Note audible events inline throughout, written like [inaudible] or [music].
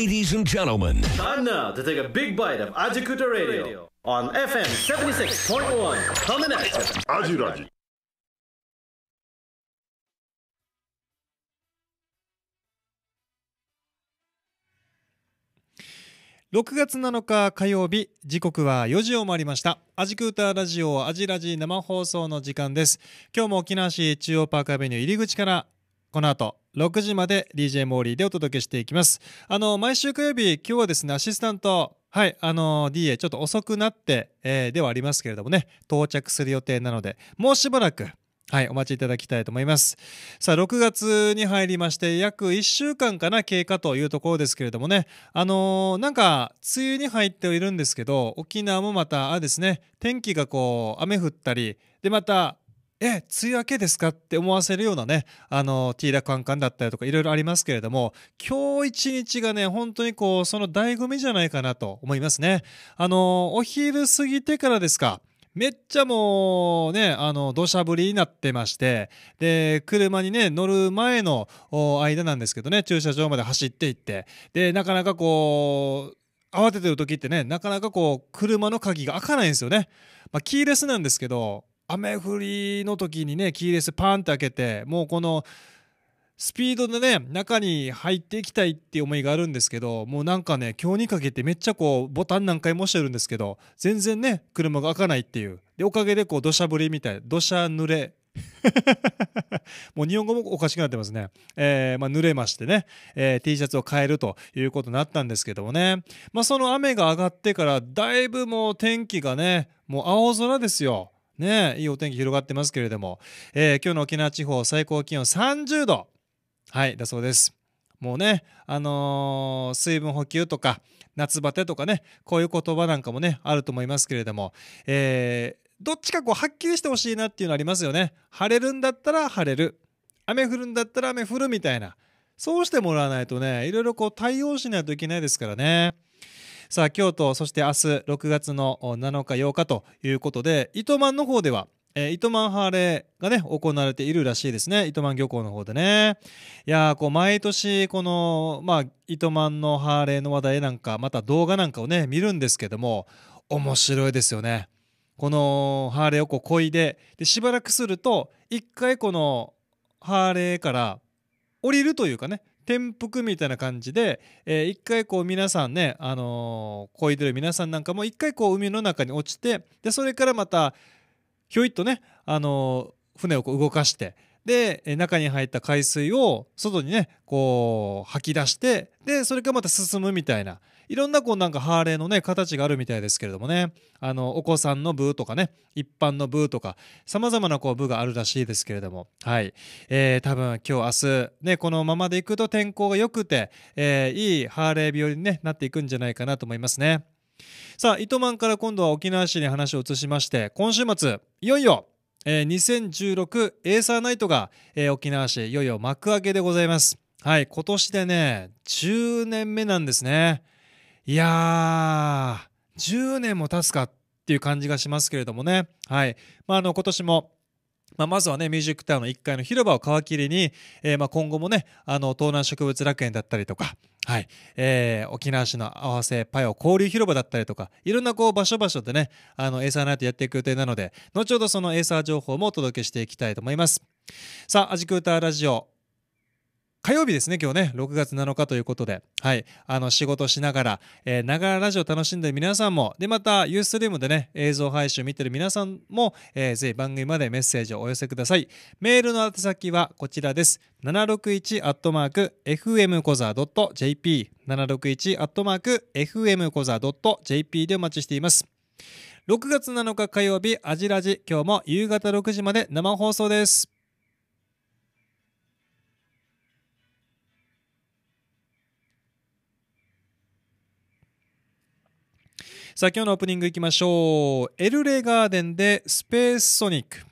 Ladies and gentlemen, time now to take a big bite of Ajikuta Radio on FM 76.1. Coming at Ajuraji. 6月7日火曜日時刻は4時を回りましたアジクーターラジオアジラジ生放送の時間です今日も沖縄市中央パークアベニュー入り口からこの後6時まで DJ モーリーでお届けしていきます。あの毎週火曜日今日はですねアシスタントはい、あの DA ちょっと遅くなって、えー、ではありますけれどもね到着する予定なのでもうしばらくはい、お待ちいただきたいと思います。さあ、6月に入りまして、約1週間かな、経過というところですけれどもね、あのー、なんか、梅雨に入ってはいるんですけど、沖縄もまた、あですね、天気がこう、雨降ったり、で、また、え梅雨明けですかって思わせるようなねあのティーラカンカンだったりとかいろいろありますけれども今日一日がね本当にこうその醍醐味じゃないかなと思いますねあのお昼過ぎてからですかめっちゃもうね、あの、土砂降りになってまして、で、車にね、乗る前の間なんですけどね、駐車場まで走っていって、で、なかなかこう、慌ててる時ってね、なかなかこう、車の鍵が開かないんですよね。まあ、キーレスなんですけど、雨降りの時にね、キーレスパンって開けて、もうこの、スピードでね、中に入っていきたいっていう思いがあるんですけど、もうなんかね、今日にかけてめっちゃこう、ボタン何回もしてるんですけど、全然ね、車が開かないっていう。で、おかげでこう、土砂降りみたい、土砂濡れ [laughs] もう日本語もおかしくなってますね。えー、まあ、濡れましてね、えー、T シャツを変えるということになったんですけどもね、まあ、その雨が上がってから、だいぶもう天気がね、もう青空ですよ。ねいいお天気広がってますけれども、えー、今日の沖縄地方最高気温30度、はい、だそうです。もうね、あのー、水分補給とか夏バテとかねこういう言葉なんかもねあると思いますけれども、えー、どっちかこうはっきりしてほしいなっていうのありますよね。晴れるんだったら晴れる雨降るんだったら雨降るみたいなそうしてもらわないとねいろいろこう対応しないといけないですからね。さあ今日とそして明日6月の7日8日ということで糸満の方ではえー、糸満ハーレーがね、行われているらしいですね。糸満漁港の方でね。いやこう、毎年、この、まあ、糸満のハーレーの話題なんか、また動画なんかをね、見るんですけども、面白いですよね。このハーレーをこう、いで、で、しばらくすると、一回このハーレーから降りるというかね、転覆みたいな感じで、えー、一回こう皆さんね、あのー、漕いでる皆さんなんかも一回こう海の中に落ちてでそれからまたひょいっとね、あのー、船をこう動かしてで中に入った海水を外にねこう吐き出してでそれからまた進むみたいないろんなこうなんかハーレーのね形があるみたいですけれどもねあのお子さんの部とかね一般の部とかさまざまなこう部があるらしいですけれどもはい、え多分今日明日ねこのままでいくと天候が良くて、えいいハーレー日和に、ね、なっていくんじゃないかなと思いますね。さあ糸満から今度は沖縄市に話を移しまして今週末いよいよえー、2016エーサーナイトが、えー、沖縄市いよいよ幕開けでございます。はい、今年でね、10年目なんですね。いやー、10年も経つかっていう感じがしますけれどもね。はい。まあ、あの、今年も、まあ、まずはね、ミュージックタウンの1階の広場を皮切りに、えー、まあ今後もね、あの、東南植物楽園だったりとか、はい、えー、沖縄市の合わせパヨ交流広場だったりとかいろんなこう場所場所でねあのエーサーナイトやっていく予定なので後ほどそのエーサー情報もお届けしていきたいと思いますさあアジクーターラジオ火曜日ですね、今日ね、6月7日ということで、はい、あの、仕事しながら、えー、ながらラジオ楽しんでる皆さんも、で、また、ユーストリームでね、映像配信を見てる皆さんも、えー、ぜひ番組までメッセージをお寄せください。メールの宛先はこちらです。761-fmcoza.jp。761-fmcoza.jp でお待ちしています。6月7日火曜日、アジラジ、今日も夕方6時まで生放送です。さあ今日のオープニングいきましょう。エルレガーデンでスペースソニック。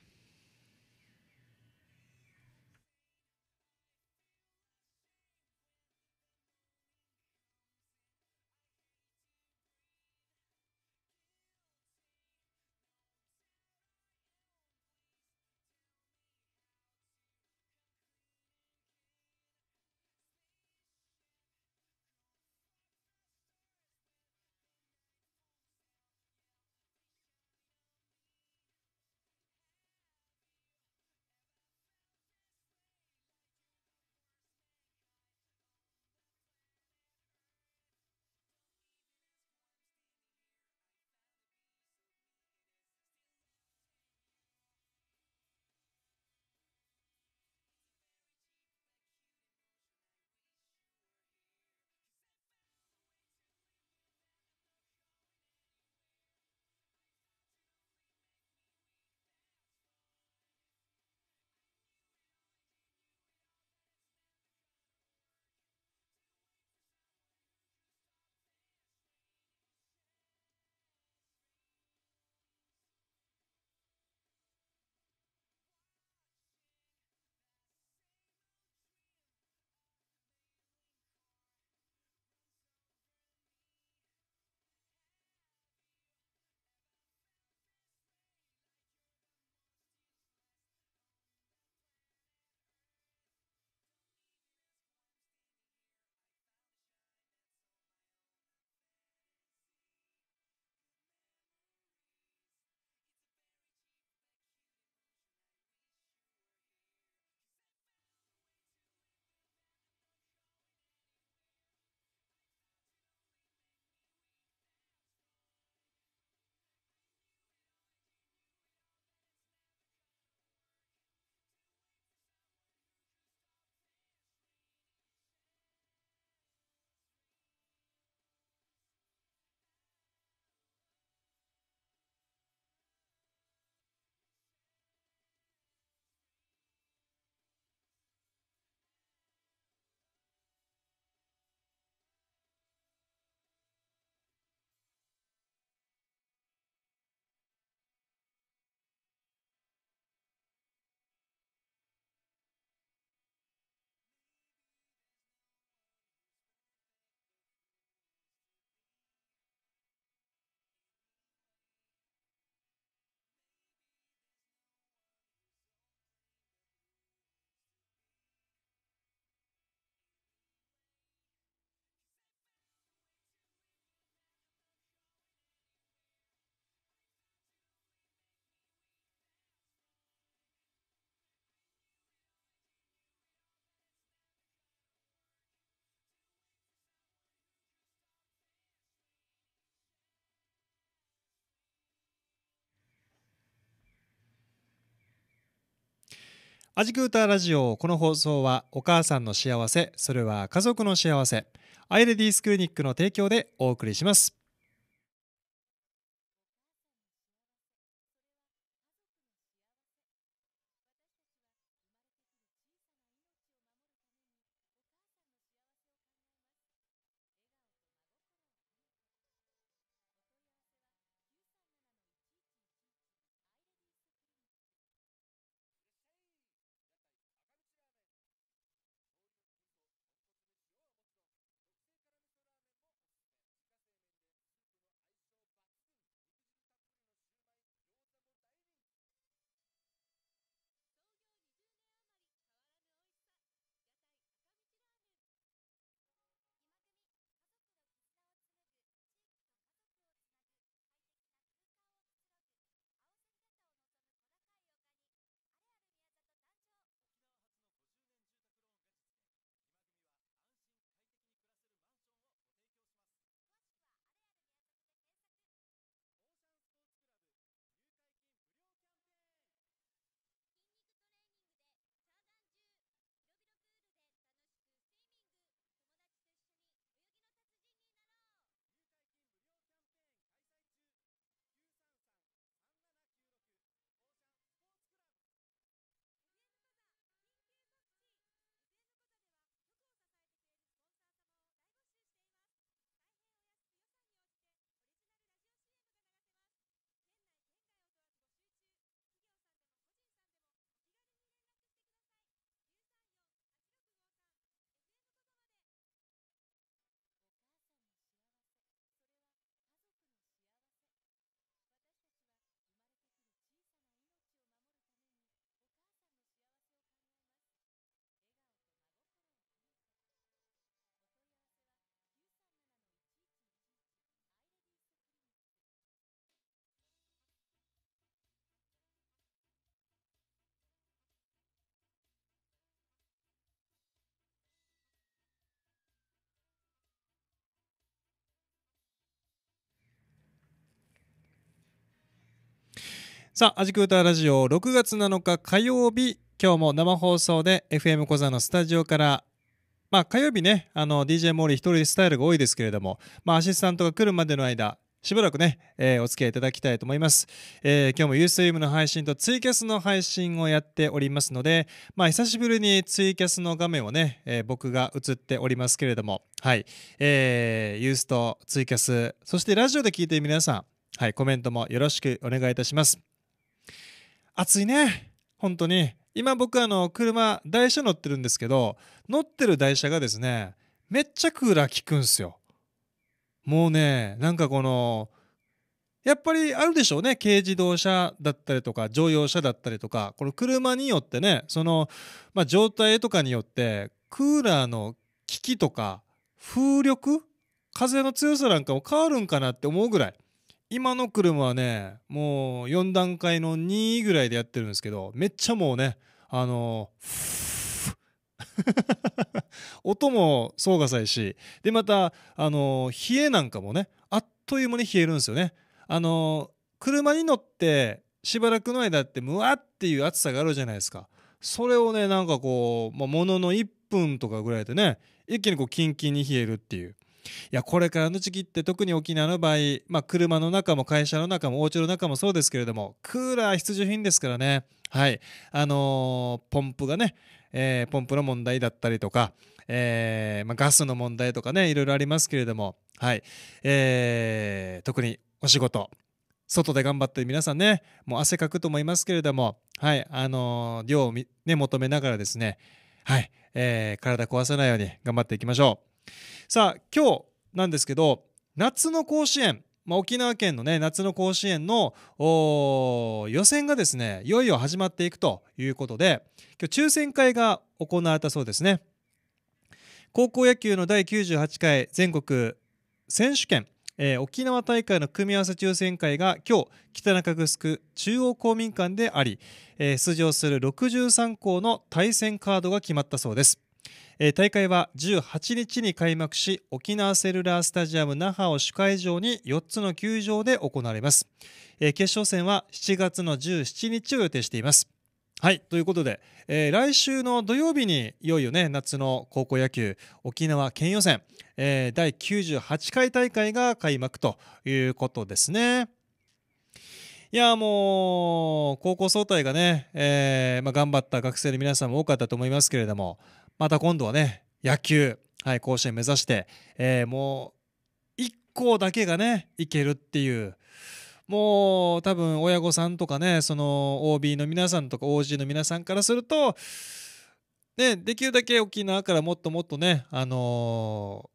アジクーターラジオこの放送はお母さんの幸せそれは家族の幸せアイレディスクリニックの提供でお送りしますさあ、アジクータラジオ6月7日火曜日、今日も生放送で FM 小座のスタジオからまあ、火曜日ね、あの DJ モーリー一人スタイルが多いですけれども、まあ、アシスタントが来るまでの間、しばらくね、えー、お付き合いいただきたいと思います。えー、今日も u ース r e a の配信とツイキャスの配信をやっておりますので、まあ、久しぶりにツイキャスの画面をね、えー、僕が映っておりますけれども、はい、えー、ユースとツイキャス、そしてラジオで聞いている皆さん、はい、コメントもよろしくお願いいたします。暑いね。本当に。今僕あの、車、台車乗ってるんですけど、乗ってる台車がですね、めっちゃクーラー効くんすよ。もうね、なんかこの、やっぱりあるでしょうね。軽自動車だったりとか、乗用車だったりとか、この車によってね、その、まあ、状態とかによって、クーラーの効きとか、風力風の強さなんかも変わるんかなって思うぐらい。今の車はねもう4段階の2ぐらいでやってるんですけどめっちゃもうねあの音もそうがさいしでまたあの冷えなんかもねあっという間に冷えるんですよねあの車に乗ってしばらくの間ってムワっていう暑さがあるじゃないですかそれをねなんかこう、まものの1分とかぐらいでね一気にこうキンキンに冷えるっていうやこれからの時期って特に沖縄の場合、まあ、車の中も会社の中もお家の中もそうですけれどもクーラー必需品ですからねはいあのー、ポンプがね、えー、ポンプの問題だったりとか、えー、まあ、ガスの問題とかねいろいろありますけれどもはいえー、特にお仕事外で頑張ってる皆さんねもう汗かくと思いますけれどもはいあの量を、ね、求めながらですねはい、えー、体壊さないように頑張っていきましょう。さあ今日なんですけど夏の甲子園、まあ、沖縄県のね夏の甲子園の予選がですねいよいよ始まっていくということで今日抽選会が行われたそうですね高校野球の第98回全国選手権えー、沖縄大会の組み合わせ抽選会が今日北中城中央公民館であり、えー、出場する63校の対戦カードが決まったそうですえー、大会は18日に開幕し沖縄セルラースタジアム那覇を主会場に4つの球場で行われます、えー、決勝戦は7月の17日を予定していますはいということで、えー、来週の土曜日にいよいよね夏の高校野球沖縄県予選、えー、第98回大会が開幕ということですね。いやもう高校総体がね、えーまあ、頑張った学生の皆さんも多かったと思いますけれどもまた今度はね、野球、はい、甲子園目指して、えー、もう、1校だけがね、いけるっていう、もう多分親御さんとかね、その OB の皆さんとか OG の皆さんからすると、ね、できるだけ沖縄からもっともっとね、あの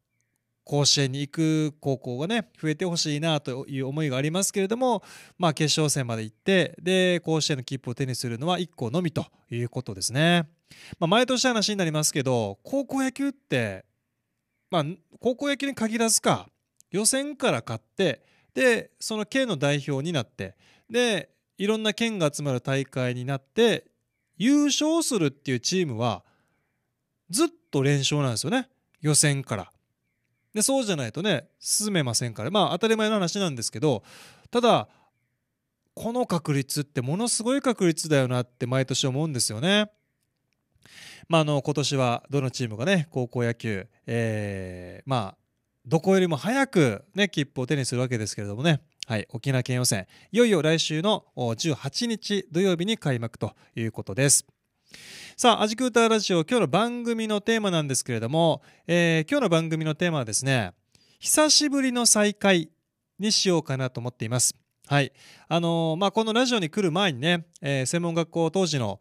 甲子園に行く高校がね増えてほしいなという思いがありますけれども、まあ、決勝戦まで行ってで甲子園の切符を手にするのは1校のみということですね。まあ、毎年話になりますけど高校野球って、まあ、高校野球に限らずか予選から勝ってでその県の代表になってでいろんな県が集まる大会になって優勝するっていうチームはずっと連勝なんですよね予選から。でそうじゃないとね進めませんからまあ当たり前の話なんですけどただこの確率ってものすごい確率だよなって毎年思うんですよね。まあ、の今年はどのチームがね高校野球、えー、まあどこよりも早くね切符を手にするわけですけれどもね、はい、沖縄県予選いよいよ来週の18日土曜日に開幕ということです。さあ、アジクーターラジオ、今日の番組のテーマなんですけれども、えー、今日の番組のテーマはですね、久しぶりの再会にしようかなと思っています。はいあのー、まあ、このラジオに来る前にね、えー、専門学校当時の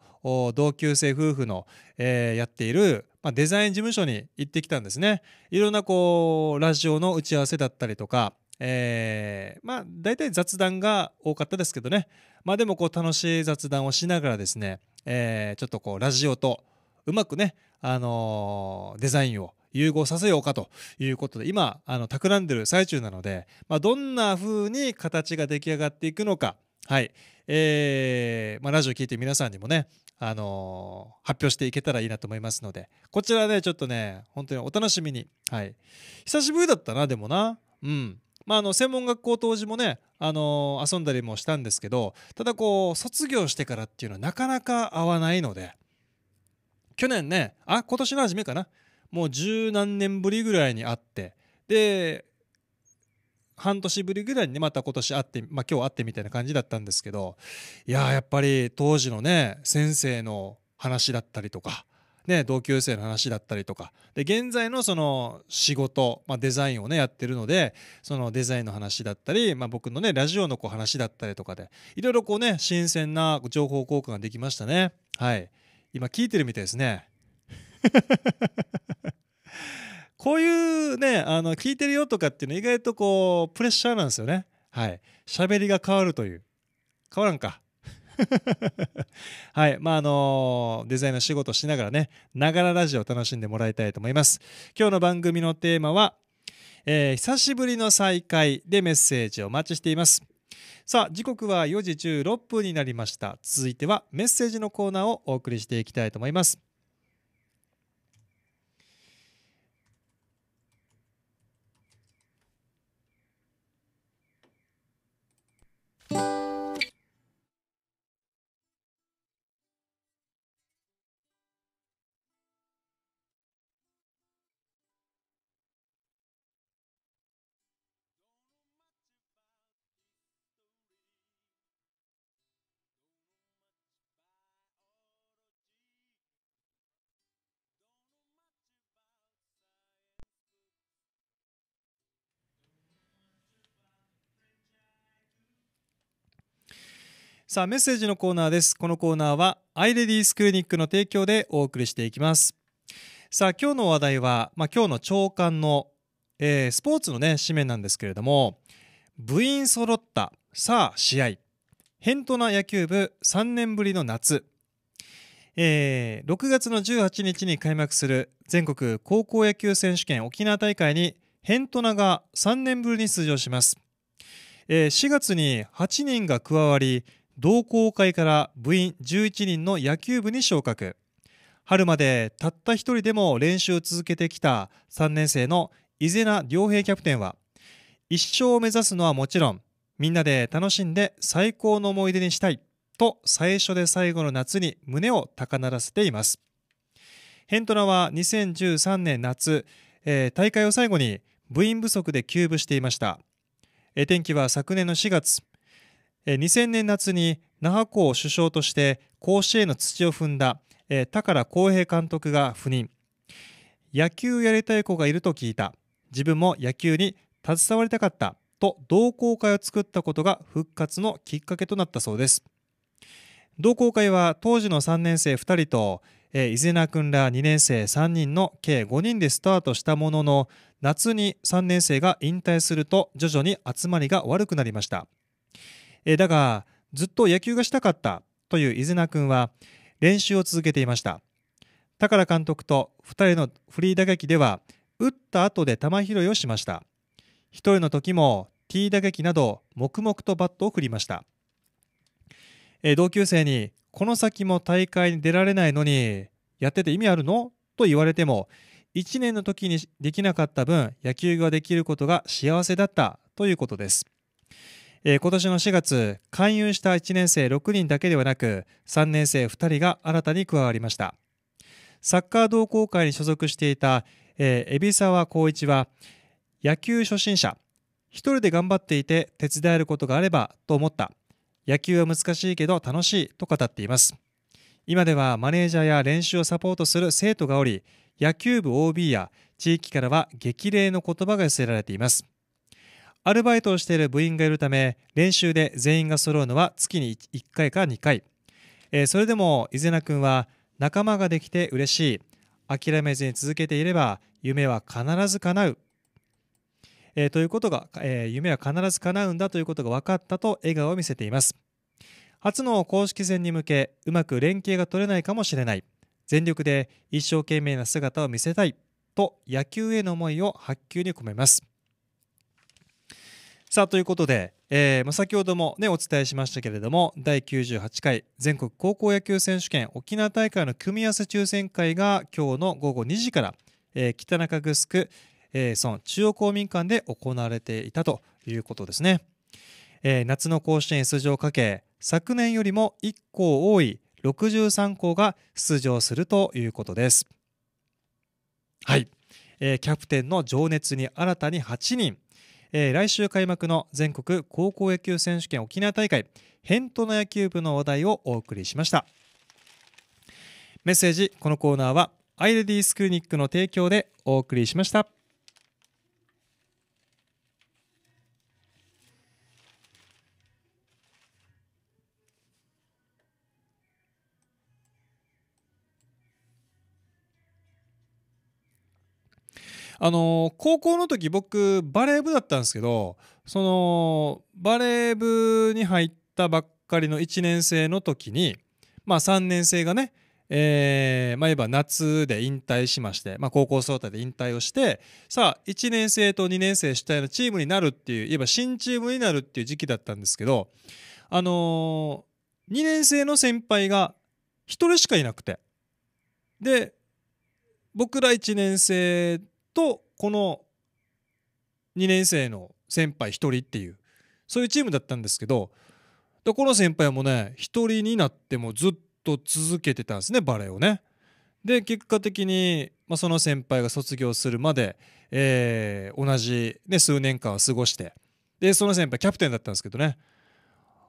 同級生夫婦の、えー、やっている、まあ、デザイン事務所に行ってきたんですねいろんなこうラジオの打ち合わせだったりとか、えまあ、大体雑談が多かったですけどね、まあ、でもこう楽しい雑談をしながらですねえー、ちょっとこうラジオとうまくね、あのー、デザインを融合させようかということで今あの企んでる最中なので、まあ、どんな風に形が出来上がっていくのか、はいえーまあ、ラジオ聞いて皆さんにもね、あのー、発表していけたらいいなと思いますのでこちらねちょっとね本当にお楽しみに、はい、久しぶりだったなでもなうんまあ、あの専門学校当時もね、あの遊んだりもしたんですけどただこう卒業してからっていうのはなかなか合わないので去年ねあ今年の初めかなもう十何年ぶりぐらいに会ってで半年ぶりぐらいにまた今年会って、まあ、今日会ってみたいな感じだったんですけどいややっぱり当時のね先生の話だったりとかね、同級生の話だったりとかで現在のその仕事、まあ、デザインをねやってるのでそのデザインの話だったり、まあ、僕のねラジオのこう話だったりとかでいろいろこうね新鮮な情報交換ができましたねはい今聞いてるみたいですね [laughs] こういうねあの聞いてるよとかっていうの意外とこうプレッシャーなんですよねはい喋りが変わるという変わらんか [laughs] はい。まあ、あのー、デザインの仕事しながらね、ながらラジオを楽しんでもらいたいと思います。今日の番組のテーマは、えー、久しぶりの再会でメッセージをお待ちしています。さあ、時刻は4時16分になりました。続いてはメッセージのコーナーをお送りしていきたいと思います。さあ、メッセージのコーナーです。このコーナーは、アイレディースクリニックの提供でお送りしていきます。さあ、今日の話題は、まあ、今日の長官の、えー、スポーツのね、紙面なんですけれども、部員揃った、さあ、試合。ヘントな野球部3年ぶりの夏。えー、6月の18日に開幕する全国高校野球選手権沖縄大会にヘントナが3年ぶりに出場します、えー、4月に8人が加わり同好会から部員11人の野球部に昇格春までたった一人でも練習を続けてきた3年生の伊勢名良平キャプテンは一生を目指すのはもちろんみんなで楽しんで最高の思い出にしたいと最初で最後の夏に胸を高鳴らせていますヘントラは2013年夏、えー、大会を最後に部員不足で休部していました、えー、天気は昨年の4月2000年夏に那覇港を首相として甲子園の土を踏んだ原康平監督が赴任野球やりたい子がいると聞いた自分も野球に携わりたかったと同好会を作ったことが復活のきっかけとなったそうです同好会は当時の3年生2人と伊是名君ら2年生3人の計5人でスタートしたものの夏に3年生が引退すると徐々に集まりが悪くなりましたえだがずっと野球がしたかったという伊是名君は練習を続けていました高田監督と2人のフリー打撃では打った後で球拾いをしました1人の時も T 打撃など黙々とバットを振りましたえ同級生にこの先も大会に出られないのにやってて意味あるのと言われても1年の時にできなかった分野球ができることが幸せだったということですえー、今年の4月勧誘した1年生6人だけではなく3年生2人が新たに加わりましたサッカー同好会に所属していた、えー、海老沢光一は野球初心者一人で頑張っていて手伝えることがあればと思った野球は難しいけど楽しいと語っています今ではマネージャーや練習をサポートする生徒がおり野球部 OB や地域からは激励の言葉が寄せられていますアルバイトをしている部員がいるため練習で全員が揃うのは月に1回から2回、えー、それでも伊是名君は仲間ができて嬉しい諦めずに続けていれば夢は必ず叶う、えー、ということが、えー、夢は必ず叶うんだということが分かったと笑顔を見せています初の公式戦に向けうまく連携が取れないかもしれない全力で一生懸命な姿を見せたいと野球への思いを発球に込めますさあということで、えー、まあ、先ほども、ね、お伝えしましたけれども第98回全国高校野球選手権沖縄大会の組み合わせ抽選会が今日の午後2時から、えー、北中城区、えー、村中央公民館で行われていたということですね、えー、夏の甲子園出場をかけ昨年よりも1校多い63校が出場するということですはい、えー、キャプテンの情熱に新たに8人えー、来週開幕の全国高校野球選手権沖縄大会辺土の野球部の話題をお送りしましたメッセージこのコーナーはアイレディースクリニックの提供でお送りしましたあの高校の時僕バレー部だったんですけどそのバレー部に入ったばっかりの1年生の時に、まあ、3年生がねえー、まあ、言えば夏で引退しまして、まあ、高校総体で引退をしてさあ1年生と2年生主体のチームになるっていういえば新チームになるっていう時期だったんですけどあのー、2年生の先輩が1人しかいなくてで僕ら1年生とこの2年生の先輩1人っていうそういうチームだったんですけどでこの先輩もね1人になってもずっと続けてたんですねバレエをね。で結果的に、まあ、その先輩が卒業するまで、えー、同じ、ね、数年間は過ごしてでその先輩キャプテンだったんですけどね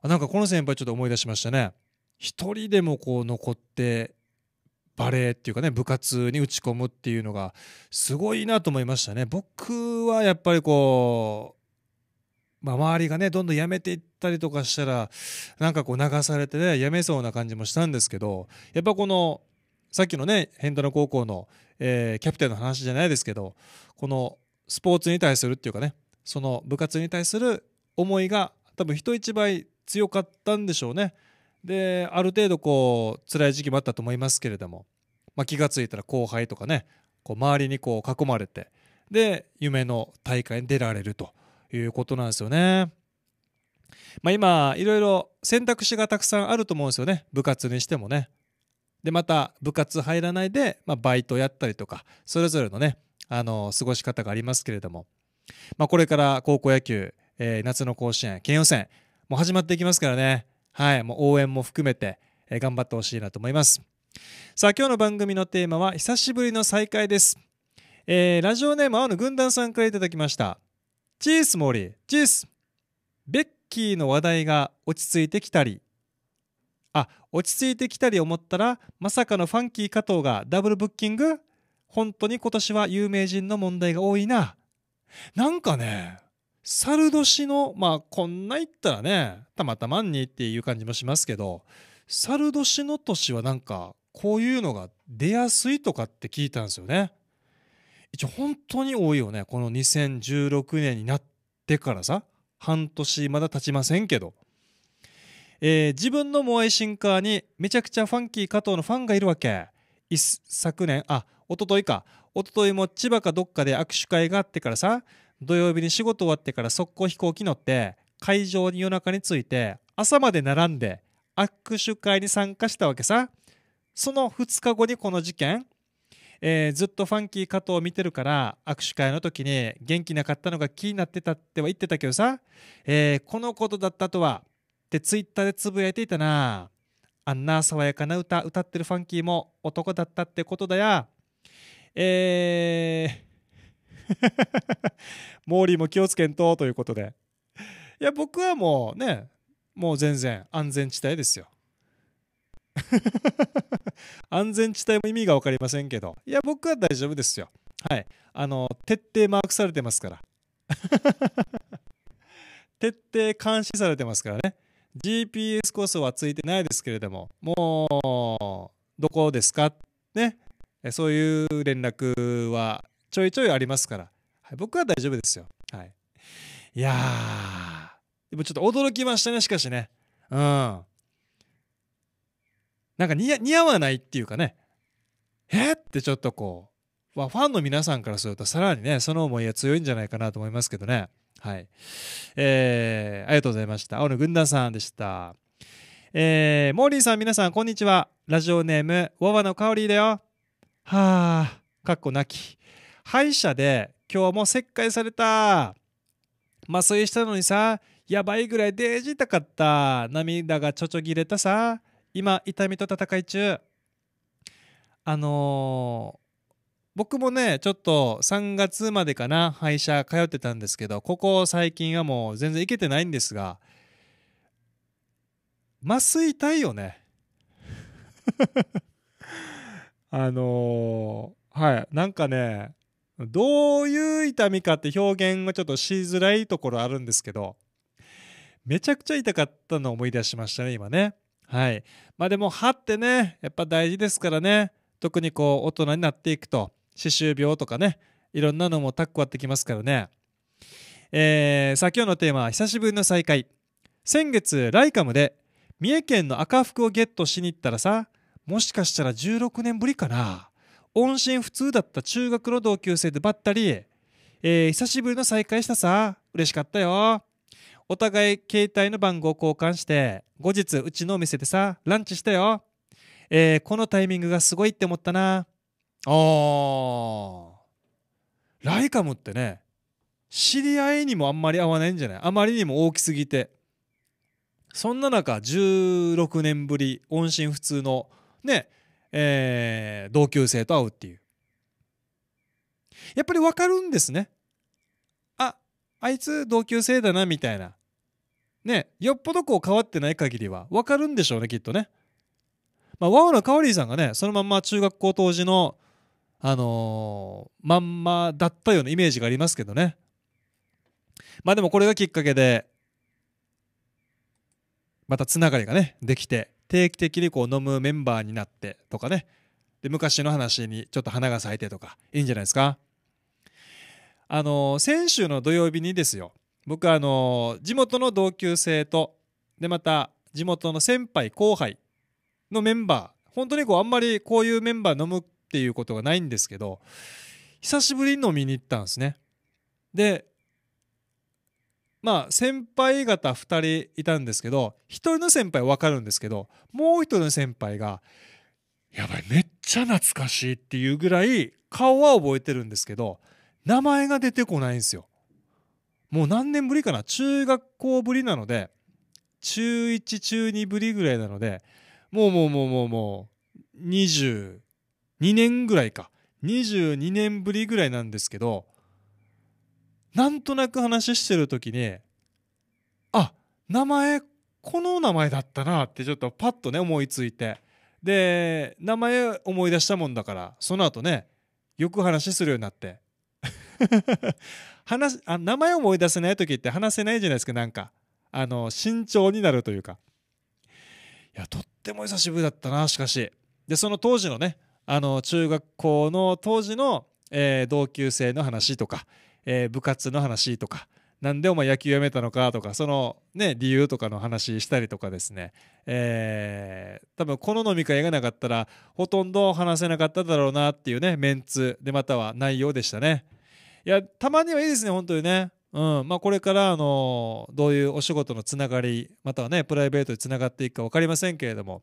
なんかこの先輩ちょっと思い出しましたね。一人でもこう残ってバレーっていうかね部活に打ち込むっていうのがすごいなと思いましたね。僕はやっぱりこう、まあ、周りがねどんどんやめていったりとかしたらなんかこう流されてねやめそうな感じもしたんですけどやっぱこのさっきのね変態の高校の、えキャプテンの話じゃないですけどこのスポーツに対するっていうかねその部活に対する思いが多分人一倍強かったんでしょうね。である程度こう辛い時期もあったと思いますけれども、まあ、気が付いたら後輩とかねこう周りにこう囲まれてで夢の大会に出られるということなんですよね。まあ、今いろいろ選択肢がたくさんあると思うんですよね部活にしてもね。でまた部活入らないで、まあ、バイトやったりとかそれぞれのねあの過ごし方がありますけれども、まあ、これから高校野球、えー、夏の甲子園県予選もう始まっていきますからねはい、もう応援も含めて、え頑張ってほしいなと思います。さあ、今日の番組のテーマは、久しぶりの再会です。えー、ラジオネーム、青の軍団さんから頂きました。チース、モーリー。チース。ベッキーの話題が落ち着いてきたり、あ、落ち着いてきたり思ったら、まさかのファンキー加藤がダブルブッキング本当に今年は有名人の問題が多いな。なんかね、猿年のまあこんな言ったらねたまたまんにっていう感じもしますけど猿年の年はなんかこういうのが出やすいとかって聞いたんですよね。一応本当に多いよねこの2016年になってからさ半年まだ経ちませんけど、えー、自分のモアイシンカーにめちゃくちゃファンキー加藤のファンがいるわけ一昨年あ一昨日か一昨日も千葉かどっかで握手会があってからさ土曜日に仕事終わってから速攻飛行機乗って会場に夜中に着いて朝まで並んで握手会に参加したわけさその2日後にこの事件、えー、ずっとファンキー加藤を見てるから握手会の時に元気なかったのが気になってたっては言ってたけどさ、えー、このことだったとはってツイッターでつぶやいていたなあんな爽やかな歌歌ってるファンキーも男だったってことだやえー [laughs] モーリーも気をつけんとということでいや僕はもうねもう全然安全地帯ですよ [laughs] 安全地帯も意味が分かりませんけどいや僕は大丈夫ですよはいあの徹底マークされてますから [laughs] 徹底監視されてますからね GPS こそはついてないですけれどももうどこですかねそういう連絡はちょいちょいありますから、はい、僕は大丈夫ですよ。はい、いやー、でもちょっと驚きましたね、しかしね。うん。なんか似合わないっていうかね、えってちょっとこう、ファンの皆さんからすると、さらにね、その思いは強いんじゃないかなと思いますけどね。はい。えー、ありがとうございました。青野軍団さんでした。えー、モーリーさん、皆さん、こんにちは。ラジオネーム、わわのかおりだよ。はあ、かっこなき。歯医者で今日も切開された麻酔したのにさやばいぐらいデージ痛かった涙がちょちょぎれたさ今痛みと戦い中あのー、僕もねちょっと3月までかな歯医者通ってたんですけどここ最近はもう全然行けてないんですが麻酔痛いよね [laughs] あのー、はいなんかねどういう痛みかって表現がちょっとしづらいところあるんですけど、めちゃくちゃ痛かったのを思い出しましたね、今ね。はい。まあでも、歯ってね、やっぱ大事ですからね。特にこう、大人になっていくと、歯周病とかね、いろんなのもタッグわってきますからね。えー、さあ今日のテーマは、久しぶりの再会。先月、ライカムで、三重県の赤服をゲットしに行ったらさ、もしかしたら16年ぶりかな。音信不通だった中学の同級生でばったり、えー、久しぶりの再会したさ、嬉しかったよ。お互い携帯の番号交換して、後日うちのお店でさ、ランチしたよ。えー、このタイミングがすごいって思ったな。あー。ライカムってね、知り合いにもあんまり合わないんじゃないあまりにも大きすぎて。そんな中、16年ぶり、音信不通の、ね、えー、同級生と会うっていうやっぱり分かるんですねああいつ同級生だなみたいなねよっぽどこう変わってない限りは分かるんでしょうねきっとねまあオのかリーさんがねそのまんま中学校当時のあのー、まんまだったようなイメージがありますけどねまあでもこれがきっかけでまたつながりがねできて定期的にこう飲むメンバーになってとかねで昔の話にちょっと花が咲いてとかいいんじゃないですかあの先週の土曜日にですよ僕あの地元の同級生とでまた地元の先輩後輩のメンバー本当にこうあんまりこういうメンバー飲むっていうことがないんですけど久しぶりに飲みに行ったんですねでまあ先輩方2人いたんですけど1人の先輩分かるんですけどもう1人の先輩が「やばいめっちゃ懐かしい」っていうぐらい顔は覚えてるんですけど名前が出てこないんですよ。もう何年ぶりかな中学校ぶりなので中1中2ぶりぐらいなのでもうもうもうもうもう22年ぐらいか22年ぶりぐらいなんですけどなんとなく話してる時にあ名前この名前だったなってちょっとパッとね思いついてで名前思い出したもんだからその後ねよく話するようになって [laughs] 話あ名前思い出せない時って話せないじゃないですかなんかあの慎重になるというかいやとっても久しぶりだったなしかしでその当時のねあの中学校の当時の、えー、同級生の話とかえー、部活の話とかなんでお前野球やめたのかとかそのね理由とかの話したりとかですね、えー、多分この飲み会がなかったらほとんど話せなかっただろうなっていうねメンツでまたは内容でしたねいやたまにはいいですね本当にねうんまあ、これから、あのどういうお仕事のつながりまたはねプライベートにつながっていくか分かりませんけれども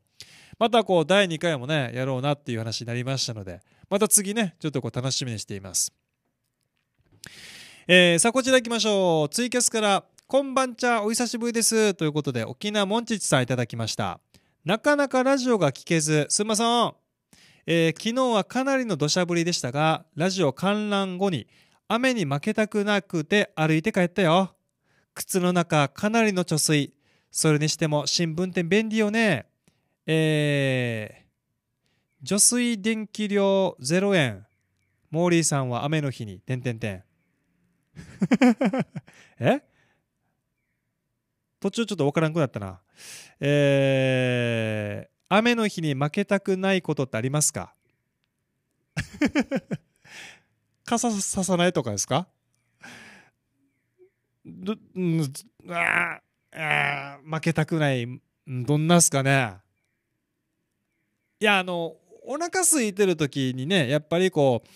またこう第2回もねやろうなっていう話になりましたのでまた次ねちょっとこう楽しみにしています。えー、さあこちら行きましょうツイキャスから「こんばんちゃお久しぶりです」ということで沖縄もんちちさんいただきましたなかなかラジオが聞けずすんまさん、えー、昨日はかなりの土砂降りでしたがラジオ観覧後に雨に負けたくなくて歩いて帰ったよ靴の中かなりの貯水それにしても新聞店便利よねえー、除水電気料0円モーリーさんは雨の日に点点ん。[laughs] え途中ちょっと分からんくなったな。えー、雨の日に負けたくないことってありますか [laughs] 傘ささないとかですかど、うん、あ負けたくない、どんなすかね。いや、あの、お腹空いてる時にね、やっぱりこう、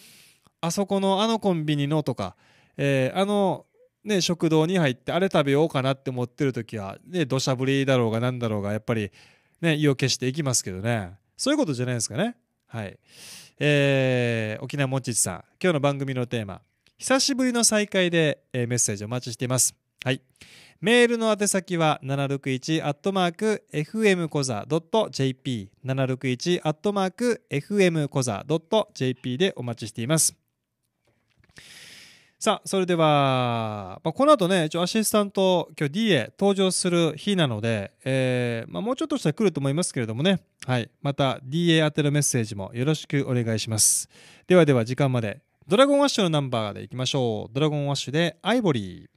あそこのあのコンビニのとか、えー、あのね、食堂に入ってあれ食べようかなって思ってる時はね土砂降りだろうが何だろうがやっぱり、ね、意を決していきますけどねそういうことじゃないですかねはいえー、沖縄もちちさん今日の番組のテーマ「久しぶりの再会で」えー、メッセージお待ちしていますはいメールの宛先は7 6 1 f m c o z a j p 7 6 1 f m o z a j p でお待ちしていますさあ、それでは、まあ、この後ね、一応アシスタント、今日 D a 登場する日なので、えー、まあ、もうちょっとしたら来ると思いますけれどもね、はい。また D a 宛てのメッセージもよろしくお願いします。ではでは、時間まで。ドラゴンワッシュのナンバーでいきましょう。ドラゴンワッシュでアイボリー。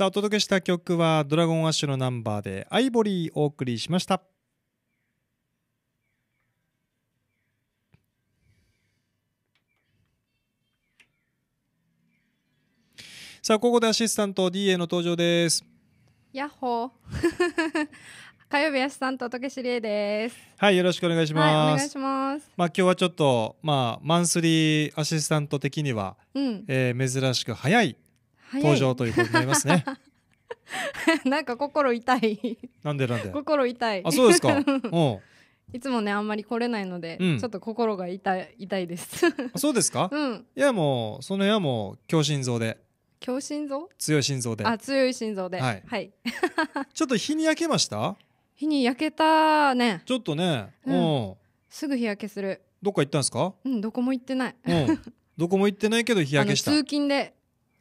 さあ、お届けした曲は、ドラゴンアッシュのナンバーで、アイボリーお送りしました。さあ、ここでアシスタント DA の登場です。ヤッホー。[laughs] 火曜日アシスタントトシリエです。はい、よろしくお願いします。はい、お願いします。まあ今日はちょっとまあマンスリーアシスタント的には、うん、えー、珍しく早い登場ということになりますね。[laughs] なんか心痛い。なんでなんで。心痛い。あ、そうですか。[laughs] うん。いつもねあんまり来れないので、うん、ちょっと心が痛い痛いです。[laughs] あ、そうですか。うん。いやもうその辺はも強心臓で。強心臓？強い心臓で。あ、強い心臓で。はい。はい、ちょっと日に焼けました？日に焼けたね。ちょっとね。うん。すぐ日焼けする。どっか行ったんですか？うん、どこも行ってない。うん。どこも行ってないけど日焼けした。通勤で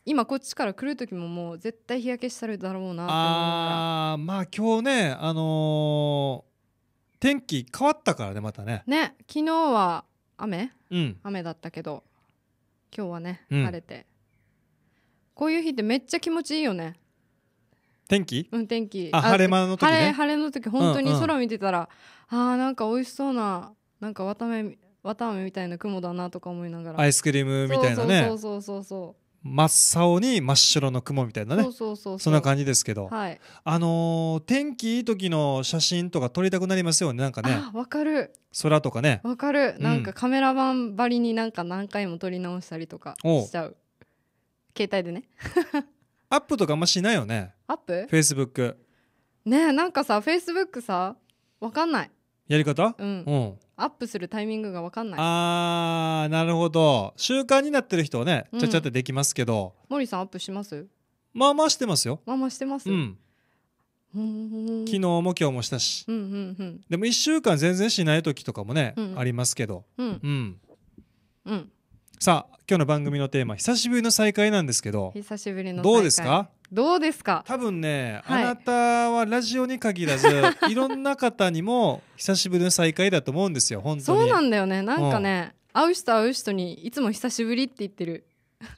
今こっちから来る時ももう絶対日焼けしてるだろうなあまあ今日ねあのー、天気変わったからねまたねね昨日は雨、うん、雨だったけど今日はね、晴れてこういう日ってめっちゃ気持ちいいよね天気うん天気あ晴れ間の時、ね、晴れ晴れの時本当に空見てたら、うんうん、あーなんか美味しそうななんかわためわたあめみたいな雲だなとか思いながらアイスクリームみたいなねそうそうそうそうそう真っ青に真っ白の雲みたいなねそんな感じですけど、はい、あのー、天気いい時の写真とか撮りたくなりますよねなんかねわかる空とかねわかる、なんかカメラマンばりになんか何回も撮り直したりとかしちゃう携帯でね [laughs] アップとかあんましないよねアップフェイスブックねなんかさフェイスブックさわかんないやり方うん、うんアップするタイミングが分かんないああ、なるほど習慣になってる人はねちゃちゃってできますけど、森さんアップしますまあまあしてますよまあまあしてます、うんふん昨日も今日もしたし、うんうんうんでも一週間全然しない時とかもね、ありますけどうんうんうんさあ今日の番組のテーマ久しぶりの再会なんですけど久しぶりのどうですかどうですか多分ね、はい、あなたはラジオに限らず [laughs] いろんな方にも久しぶりの再会だと思うんですよ本当そうなんだよねなんかね、うん、会う人会う人にいつも久しぶりって言ってる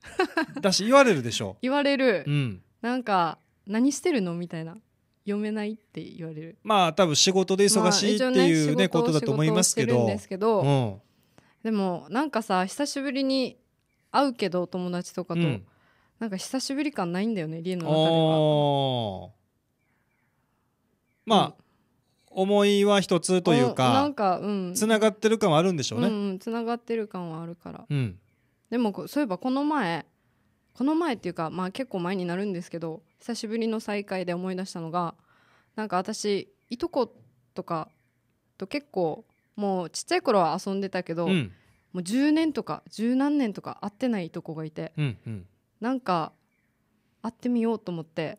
[laughs] だし言われるでしょ言われる、うん、なんか何してるのみたいな読めないって言われるまあ多分仕事で忙しい、まあね、っていうねことだと思いますけどですけど、うん、でもなんかさ久しぶりに会うけど友達とかと、うん、なんか久しぶり感ないんだよねリエの中ではまあ、うん、思いは一つというかなんか、うん、つながってる感はあるんでしょうね、うんうん、つながってる感はあるから、うん、でもそういえばこの前この前っていうかまあ結構前になるんですけど久しぶりの再会で思い出したのがなんか私いとことかと結構もうちっちゃい頃は遊んでたけど、うん、もう10年とか十何年とか会ってないいとこがいて、うんうん、なんか会ってみようと思って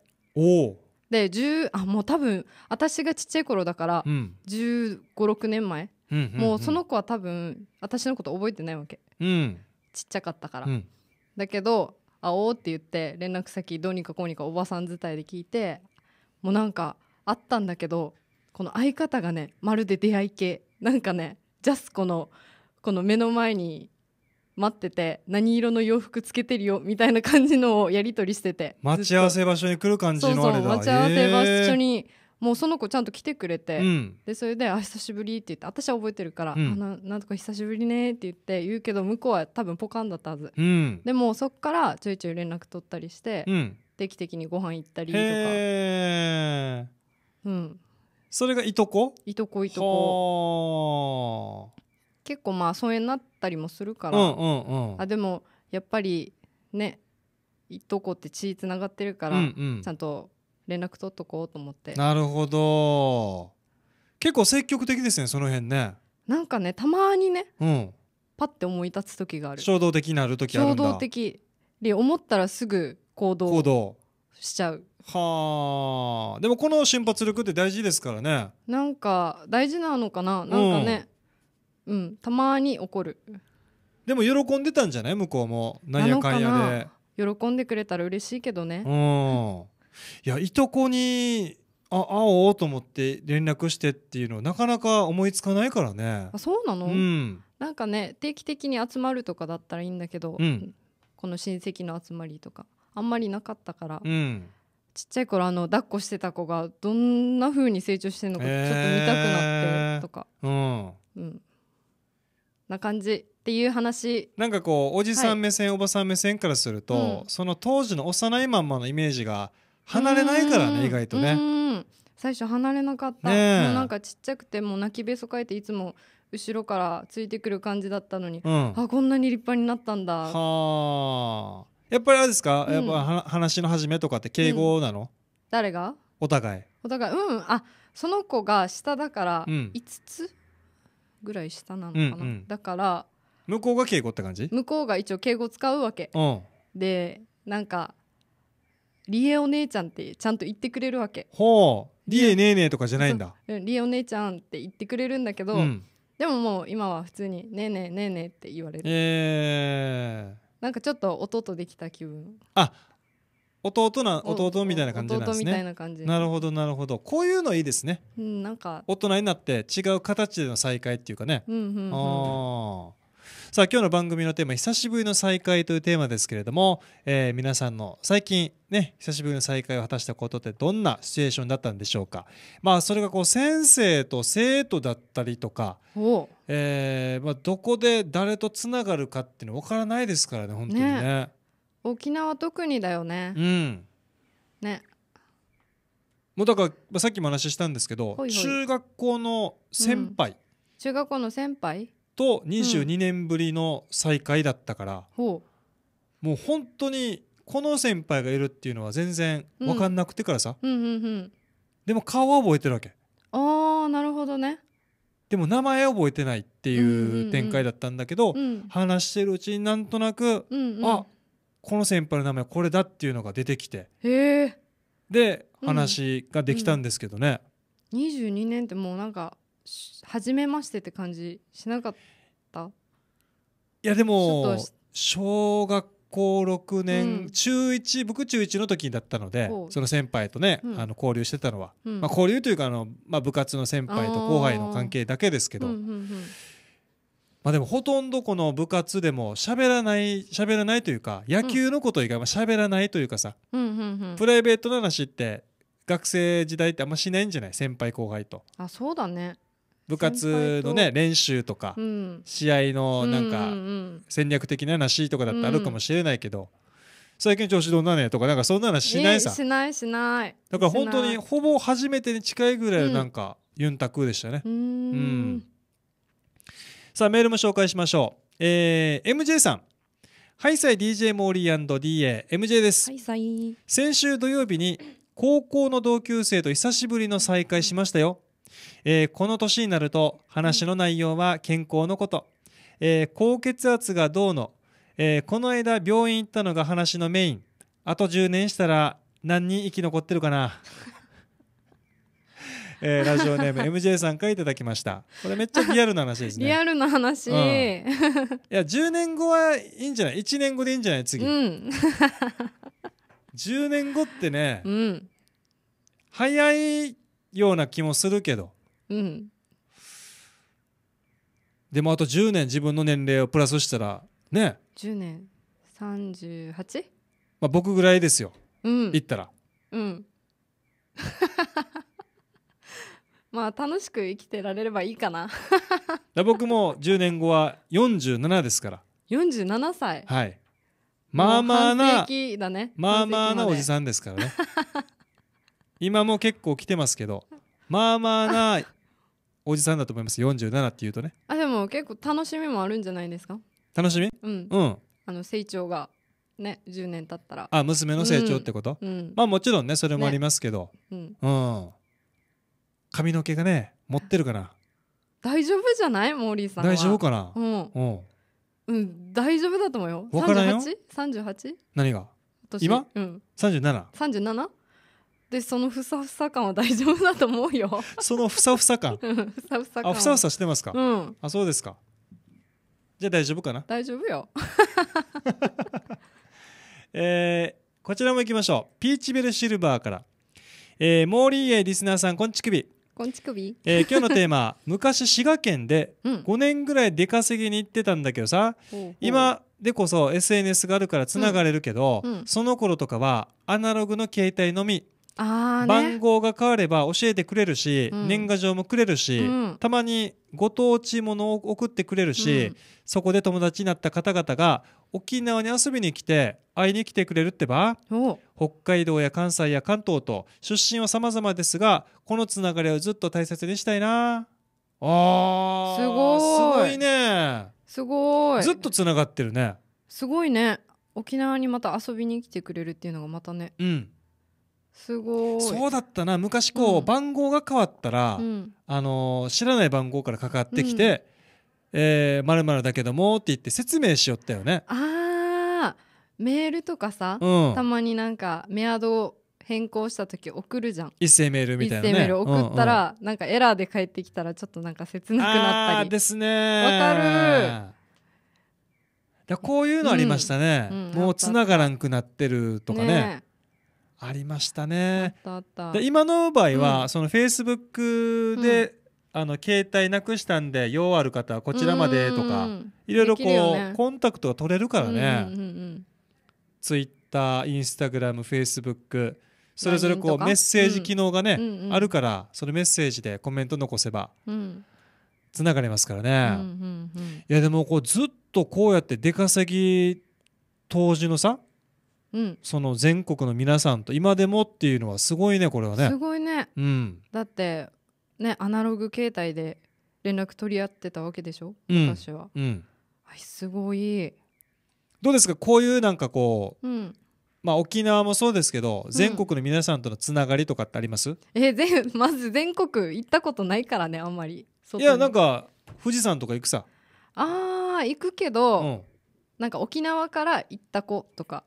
で10あもう多分私がちっちゃい頃だから、うん、1 5 6年前、うんうんうん、もうその子は多分私のこと覚えてないわけ、うん、ちっちゃかったから、うん、だけど会おうって言って連絡先どうにかこうにかおばさん伝いで聞いてもうなんか会ったんだけどこの相方がねまるで出会い系なんかねジャスコのこの目の前に待ってて何色の洋服つけてるよみたいな感じのをやり取りしてて待ち合わせ場所に来る感じのあれだ待ち合わせ場所に、もうその子ちゃんと来てくれて、うん、でそれで「あ久しぶり」って言って私は覚えてるから「うん、あなんとか久しぶりね」って言って言うけど向こうは多分ポカンだったはず、うん、でもそっからちょいちょい連絡取ったりして、うん、定期的にご飯行ったりとかうんそれがいとこいとこいとこ結構まあ疎遠になったりもするから、うんうんうん、あでもやっぱりねいとこって血つながってるから、うんうん、ちゃんと連絡取っとこうと思ってなるほど結構積極的ですねその辺ねなんかねたまにね、うん、パッて思い立つ時がある衝動的になる時あるんだ衝動的で思ったらすぐ行動行動しちゃうはあでもこの瞬発力って大事ですからねなんか大事なのかななんかね、うんたまに怒るでも喜んでたんじゃない向こうも何やかんやで喜んでくれたら嬉しいけどねうんいやいとこにあ会おうと思って連絡してっていうのなかなか思いつかないからねあそうなの、うん、なんかね定期的に集まるとかだったらいいんだけど、うん、この親戚の集まりとかあんまりなかったから、うん、ちっちゃい頃あの抱っこしてた子がどんな風に成長してるのかちょっと見たくなってとか、えー、うん、うんな感じっていう話なんかこうおじさん目線、はい、おばさん目線からすると、うん、その当時の幼いまんまのイメージが離れないからね意外とね最初離れなかったもなんかちっちゃくてもう泣きべそかいていつも後ろからついてくる感じだったのに、うん、あこんなに立派になったんだはやっぱりあれですか、うん、やっぱ話の始めとかって敬語なの、うん、誰がお互いお互いうんあその子が下だから5つ、ぐらい下なのかな、うんうん、だから向こうが敬語って感じ向こうが一応敬語使うわけ、でなんか「リエお姉ちゃん」ってちゃんと言ってくれるわけほうリエねえねえとかじゃないんだリエお姉ちゃんって言ってくれるんだけど、うん、でももう今は普通に「ねえねえねえねえ」って言われるえー、なんかちょっと音とできた気分あ弟な弟みたいな感じなんですね。弟みたいな感じ。なるほどなるほど。こういうのいいですね。うん、なんか大人になって違う形での再会っていうかね。うんうん、うん、ああ。さあ今日の番組のテーマ「久しぶりの再会」というテーマですけれども、えー、皆さんの最近ね久しぶりの再会を果たしたことってどんなシチュエーションだったんでしょうかまあそれがこう先生と生徒だったりとか、えーまあ、どこで誰とつながるかっていうの分からないですからね本当にねね沖縄特にだよねうんねもうだからさっきも話したんですけど中学校の先輩、うん、中学校の先輩と22年ぶりの再会だったから、うん、もう本当にこの先輩がいるっていうのは全然分かんなくてからさ、うんうんうんうん、でも顔は覚えてるわけああなるほどねでも名前覚えてないっていう展開だったんだけど、うんうんうん、話してるうちになんとなく、うんうん、あこの先輩の名前はこれだっていうのが出てきてで話ができたんですけどね、うん、うん、22年ってもうなんか初めましてって感じしなかったいやでも小学校6年、うん、中1僕中1の時だったのでその先輩とね、うん、あの交流してたのは、まあ、交流というかあの、まあ、部活の先輩と後輩の関係だけですけど。うんうんうんまあ、でもほとんどこの部活でも喋らない喋らないというか野球のこと以外は喋らないというかさ、プライベートの話って学生時代ってあんましないんじゃない先輩後輩とあそうだね部活のね練習とか、うん、試合のなんか戦略的な話とかだってあるかもしれないけど、うんうん、最近調子どんなねとかなんかそんな話しないさ、しないしないだから本当にほぼ初めてに近いぐらいなんか、ユンタクでしたねうんさあ、メールも紹介しましょう。えー、MJ さん。ハイサイ DJ モーリー &DA、MJ です。先週土曜日に高校の同級生と久しぶりの再会しましたよ。えー、この年になると話の内容は健康のこと、えー、高血圧がどうの、えー、この間病院行ったのが話のメインあと10年したら何人生き残ってるかなえー、ラジオネーム MJ [laughs] さんからいただきましたこれめっちゃリアルな話ですねリアルな話、うん、いや10年後はいいんじゃない1年後でいいんじゃない次、うん、10 [laughs] 年後ってね、うん、早いような気もするけど、うん、でもあと10年自分の年齢をプラスしたらね10年 38? まあ僕ぐらいですよ、うん、言ったらうんまあ楽しく生きてられればいいかな [laughs] 僕も10年後は47ですから47歳はいまあまあな、ね、まあまあなおじさんですからね [laughs] 今も結構来てますけどまあまあなおじさんだと思います47っていうとねあでも結構楽しみもあるんじゃないですか楽しみうん、うん、あの成長がね10年経ったらあ娘の成長ってこと、うんうん、まあもちろんねそれもありますけど、ね、うん、うん髪の毛がね持ってるかな大丈夫じゃないモーリーさん大丈夫かなうんうん大丈夫だと思うよわからんよ3 8 3何が今、うん、37? 37? でそのふさふさ感は大丈夫だと思うよ [laughs] そのふさふさ感ふさふさ感あふさふさしてますか、うん、あそうですかじゃあ大丈夫かな大丈夫よ [laughs] えー、こちらも行きましょうピーチベルシルバーから、えー、モーリーへリスナーさんこんちくびこんちくび、えー、今日のテーマ [laughs] 昔滋賀県で5年ぐらい出稼ぎに行ってたんだけどさ、うん、今でこそ SNS があるからつながれるけど、うん、その頃とかはアナログの携帯のみあね、番号が変われば教えてくれるし、うん、年賀状もくれるし、うん、たまにご当地ものを送ってくれるし、うん、そこで友達になった方々が沖縄に遊びに来て会いに来てくれるってば北海道や関西や関東と出身は様々ですがこのつながりをずっと大切にしたいなあすごいすごいねすごいずっとつながってるねすごいね沖縄にまた遊びに来てくれるっていうのがまたねうんすごいそうだったな昔こう、うん、番号が変わったら、うん、あのー、知らない番号からかかってきて、うんえるまるだけどもって言って説明しよったよね。ああ、メールとかさ、うん、たまになんかメアド変更した時送るじゃん一斉メールみたいな、ね、一斉メール送ったら、うんうん、なんかエラーで返ってきたらちょっとなんか切なくなったりですねわかるだこういうのありましたね、うんうん、もうつながらんくなってるとかね、ね、ありましたねで今の場合は、うん、そのフェイスブックであの携帯なくしたんで用ある方はこちらまでとかいろいろこう、ね、コンタクトが取れるからね、うんうんうん、ツイッターインスタグラムフェイスブックそれぞれこうメッセージ機能がね、うん、あるからそのメッセージでコメント残せばつながりますからね、うんうんうん、いやでもこうずっとこうやって出稼ぎ当時のさ、うん、その全国の皆さんと今でもっていうのはすごいねこれはね。すごいね、うん、だってねアナログ携帯で連絡取り合ってたわけでしょ、うん、昔は、うん、はい、すごいどうですかこういうなんかこう、うん、まあ、沖縄もそうですけど全国の皆さんとのつながりとかってあります、うん、えぜ [laughs] まず全国行ったことないからねあんまりいやなんか富士山とか行くさあー行くけど、うん、なんか沖縄から行った子とか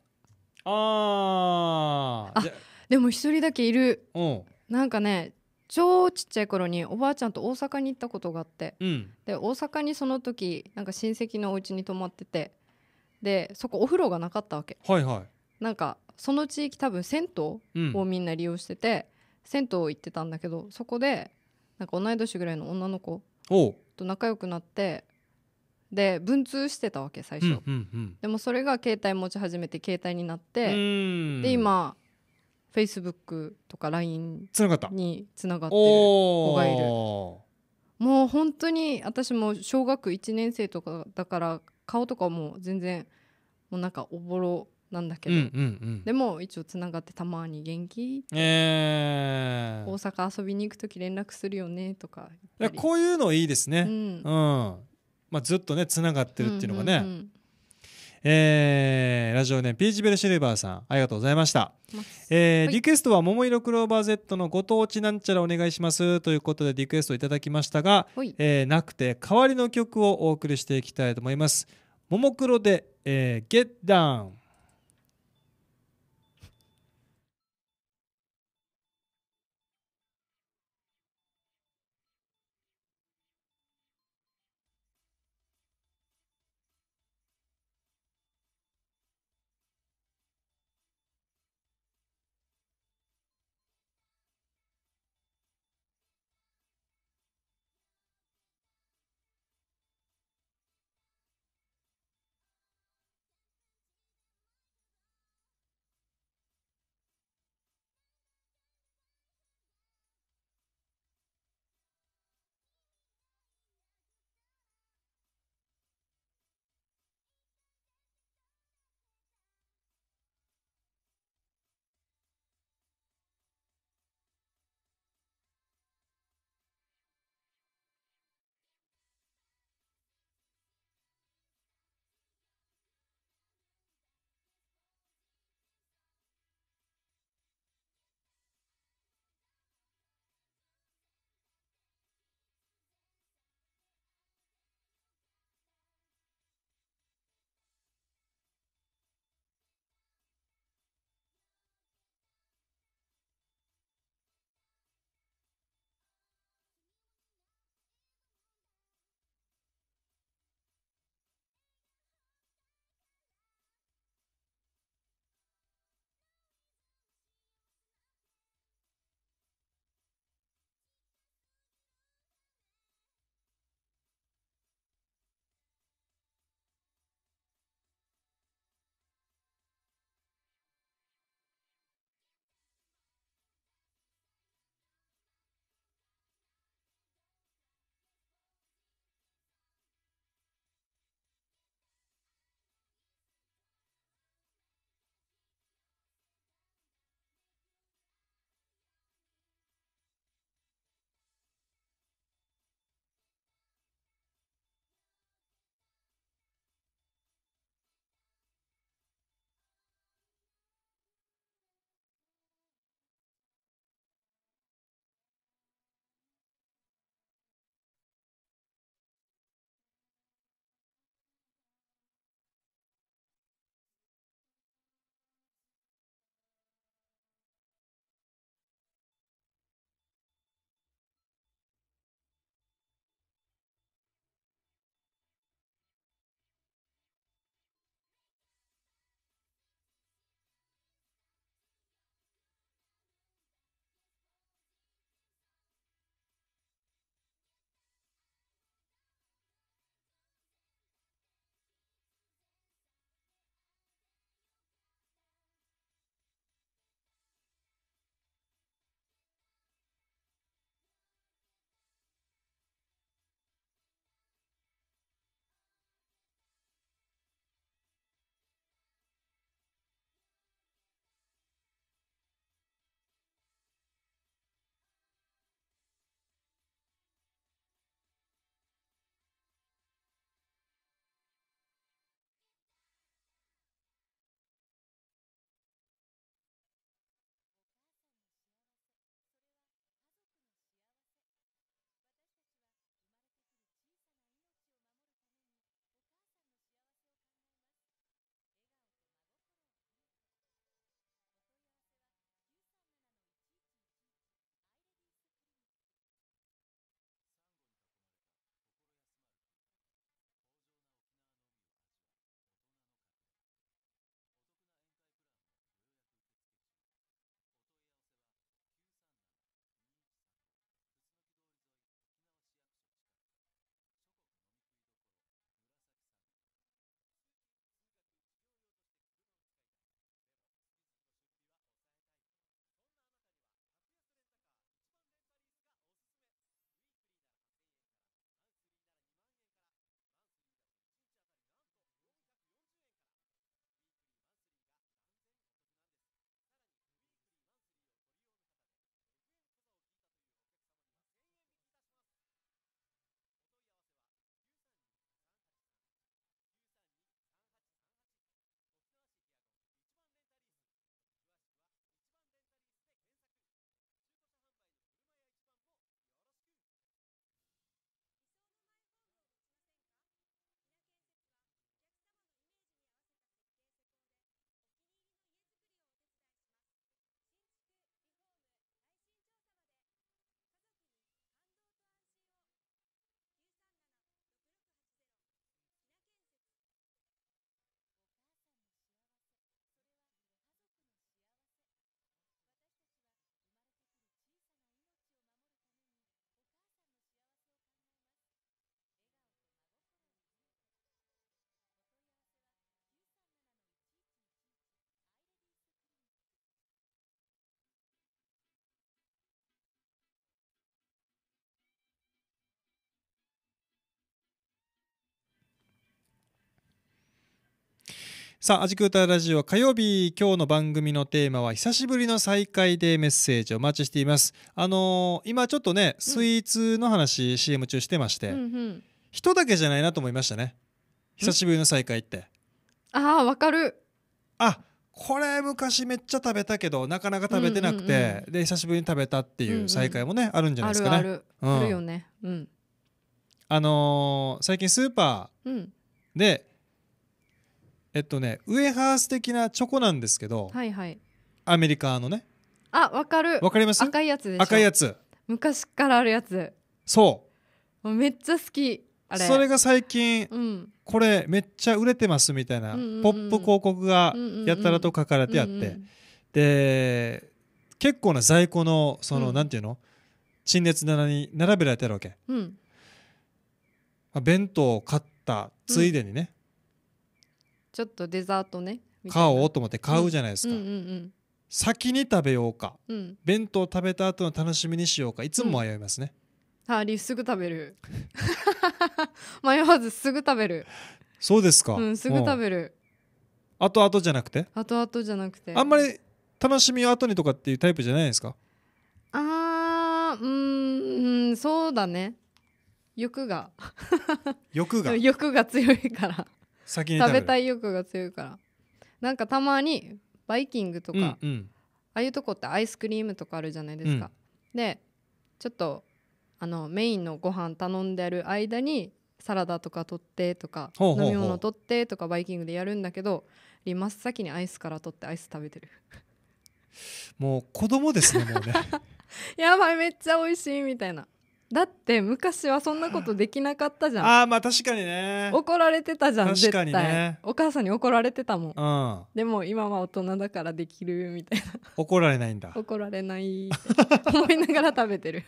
ああでも一人だけいる、うん、なんかね超ちっちゃい頃におばあちゃんと大阪に行ったことがあって、うん、で大阪にその時なんか親戚のお家に泊まっててでそこお風呂がなかったわけ、はいはい、なんかその地域多分銭湯をみんな利用してて、うん、銭湯行ってたんだけどそこでなんか同い年ぐらいの女の子と仲良くなってで文通してたわけ最初、うんうんうん、でもそれが携帯持ち始めて携帯になってで今フェイスブックとか LINE につながってる子がいるもう本当に私も小学1年生とかだから顔とかも全然もうなんかおぼろなんだけど、うんうんうん、でも一応つながってたまに元気、えー、大阪遊びに行く時連絡するよねとかこういうのいいですね、うん、うん、まあ、ずっとねつながってるっていうのがね、うんうんうん、えー、ラジオネームピーチベルシルバーさんありがとうございました、えー、はい、リクエストは「ももいろクローバー Z のご当地なんちゃらお願いします」ということでリクエストいただきましたが、はい、えー、なくて代わりの曲をお送りしていきたいと思います。ももクロで、えー、ゲッダ d さあ、アジクータラジオ火曜日、今日の番組のテーマは、久しぶりの再会でメッセージをお待ちしています。あのー、今ちょっとね、スイーツの話、CM 中してまして、うんうん、人だけじゃないなと思いましたね。久しぶりの再会って。ああ、わかる。あこれ昔めっちゃ食べたけどなかなか食べてなくて、で久しぶりに食べたっていう再会もね、うんうん、あるんじゃないですかね。あるある、うん、あるよね。うん、あのー、最近スーパーで、うんえっとねウエハース的なチョコなんですけど、はいはい、アメリカのねあわかるわかります赤いやつでしょ赤いやつ昔からあるやつそうめっちゃ好きあれそれが最近、うん、これめっちゃ売れてますみたいな、うんうんうん、ポップ広告がやたらと書かれてあって、うんうんうん、で結構な在庫のその、うん、なんていうの陳列棚に並べられてるわけ、うん、まあ、弁当を買ったついでにね、ちょっとデザートね買おうと思って買うじゃないですか、うんうんうん、先に食べようか、うん、弁当食べた後の楽しみにしようかいつも迷いますね、うん、はありすぐ食べる [laughs] 迷わずすぐ食べるそうですか、うん、すぐ食べる、うん、後々じゃなくて後々じゃなくてあんまり楽しみを後にとかっていうタイプじゃないですかあーうんそうだね欲が欲が [laughs] 欲が強いから先に食べたい欲が強いからなんかたまにバイキングとか、うんうん、ああいうとこってアイスクリームとかあるじゃないですか、うん、でちょっとあのメインのご飯頼んでる間にサラダとか取ってとか飲み物取ってとかバイキングでやるんだけど真っ先にアイスから取ってアイス食べてるもう子供ですねもうね [laughs] やばいめっちゃ美味しいみたいなだって昔はそんなことできなかったじゃんああまあ確かにね怒られてたじゃん確かにねお母さんに怒られてたもん、うん、でも今は大人だからできるみたいな怒られないんだ怒られないって思いながら食べてる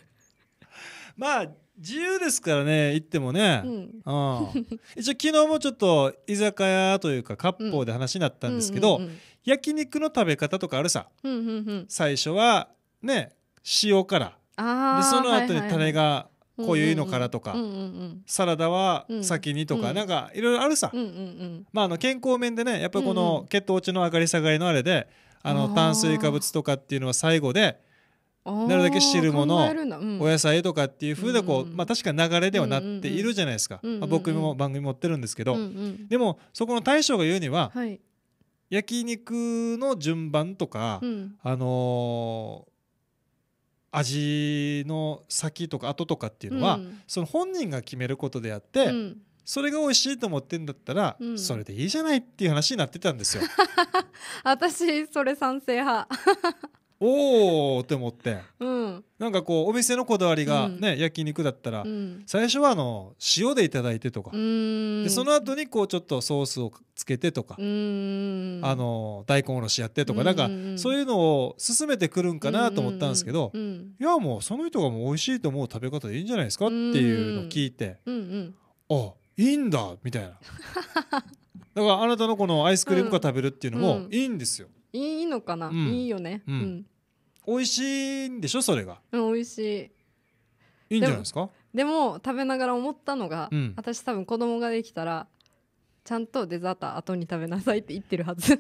[laughs] まあ自由ですからね行ってもね、うん、うん、一応昨日もちょっと居酒屋というか割烹で話になったんですけど、うんうんうん、焼肉の食べ方とかあるさ、うんうんうん、最初はね塩からでその後にタレがこういうのからとか、サラダは先にとか、うなんかいろいろあるさ、まあ、あの健康面でねやっぱこの血糖値の上がり下がりのあれであの炭水化物とかっていうのは最後でなるだけ汁物、お野菜とかっていうふうでこう、まあ、確か流れではなっているじゃないですか、まあ、僕も番組持ってるんですけど、でもそこの大将が言うには、はい、焼肉の順番とか、あのー味の先とか後とかっていうのは、うん、その本人が決めることであって、うん、それが美味しいと思ってんだったら、うん、それでいいじゃないっていう話になってたんですよ。[laughs] 私それ賛成派おおって思って、うん、なんかこうお店のこだわりがね、うん、焼肉だったら、うん、最初はあの塩で頂いてとかでその後にこうちょっとソースをつけてとかあの大根おろしやってとかなんかそういうのを勧めてくるんかなと思ったんですけどいやもうその人がもう美味しいと思う食べ方でいいんじゃないですかっていうのを聞いて、あいいんだみたいな [laughs] だからあなたのこのアイスクリームが食べるっていうのもいいんですよ。いいのかな、うんいいよねううん美味しいんでしょそれがうん、美味しいいいんじゃないですかでも食べながら思ったのが、うん私多分子供ができたらちゃんとデザート後に食べなさいって言ってるはず [laughs] っ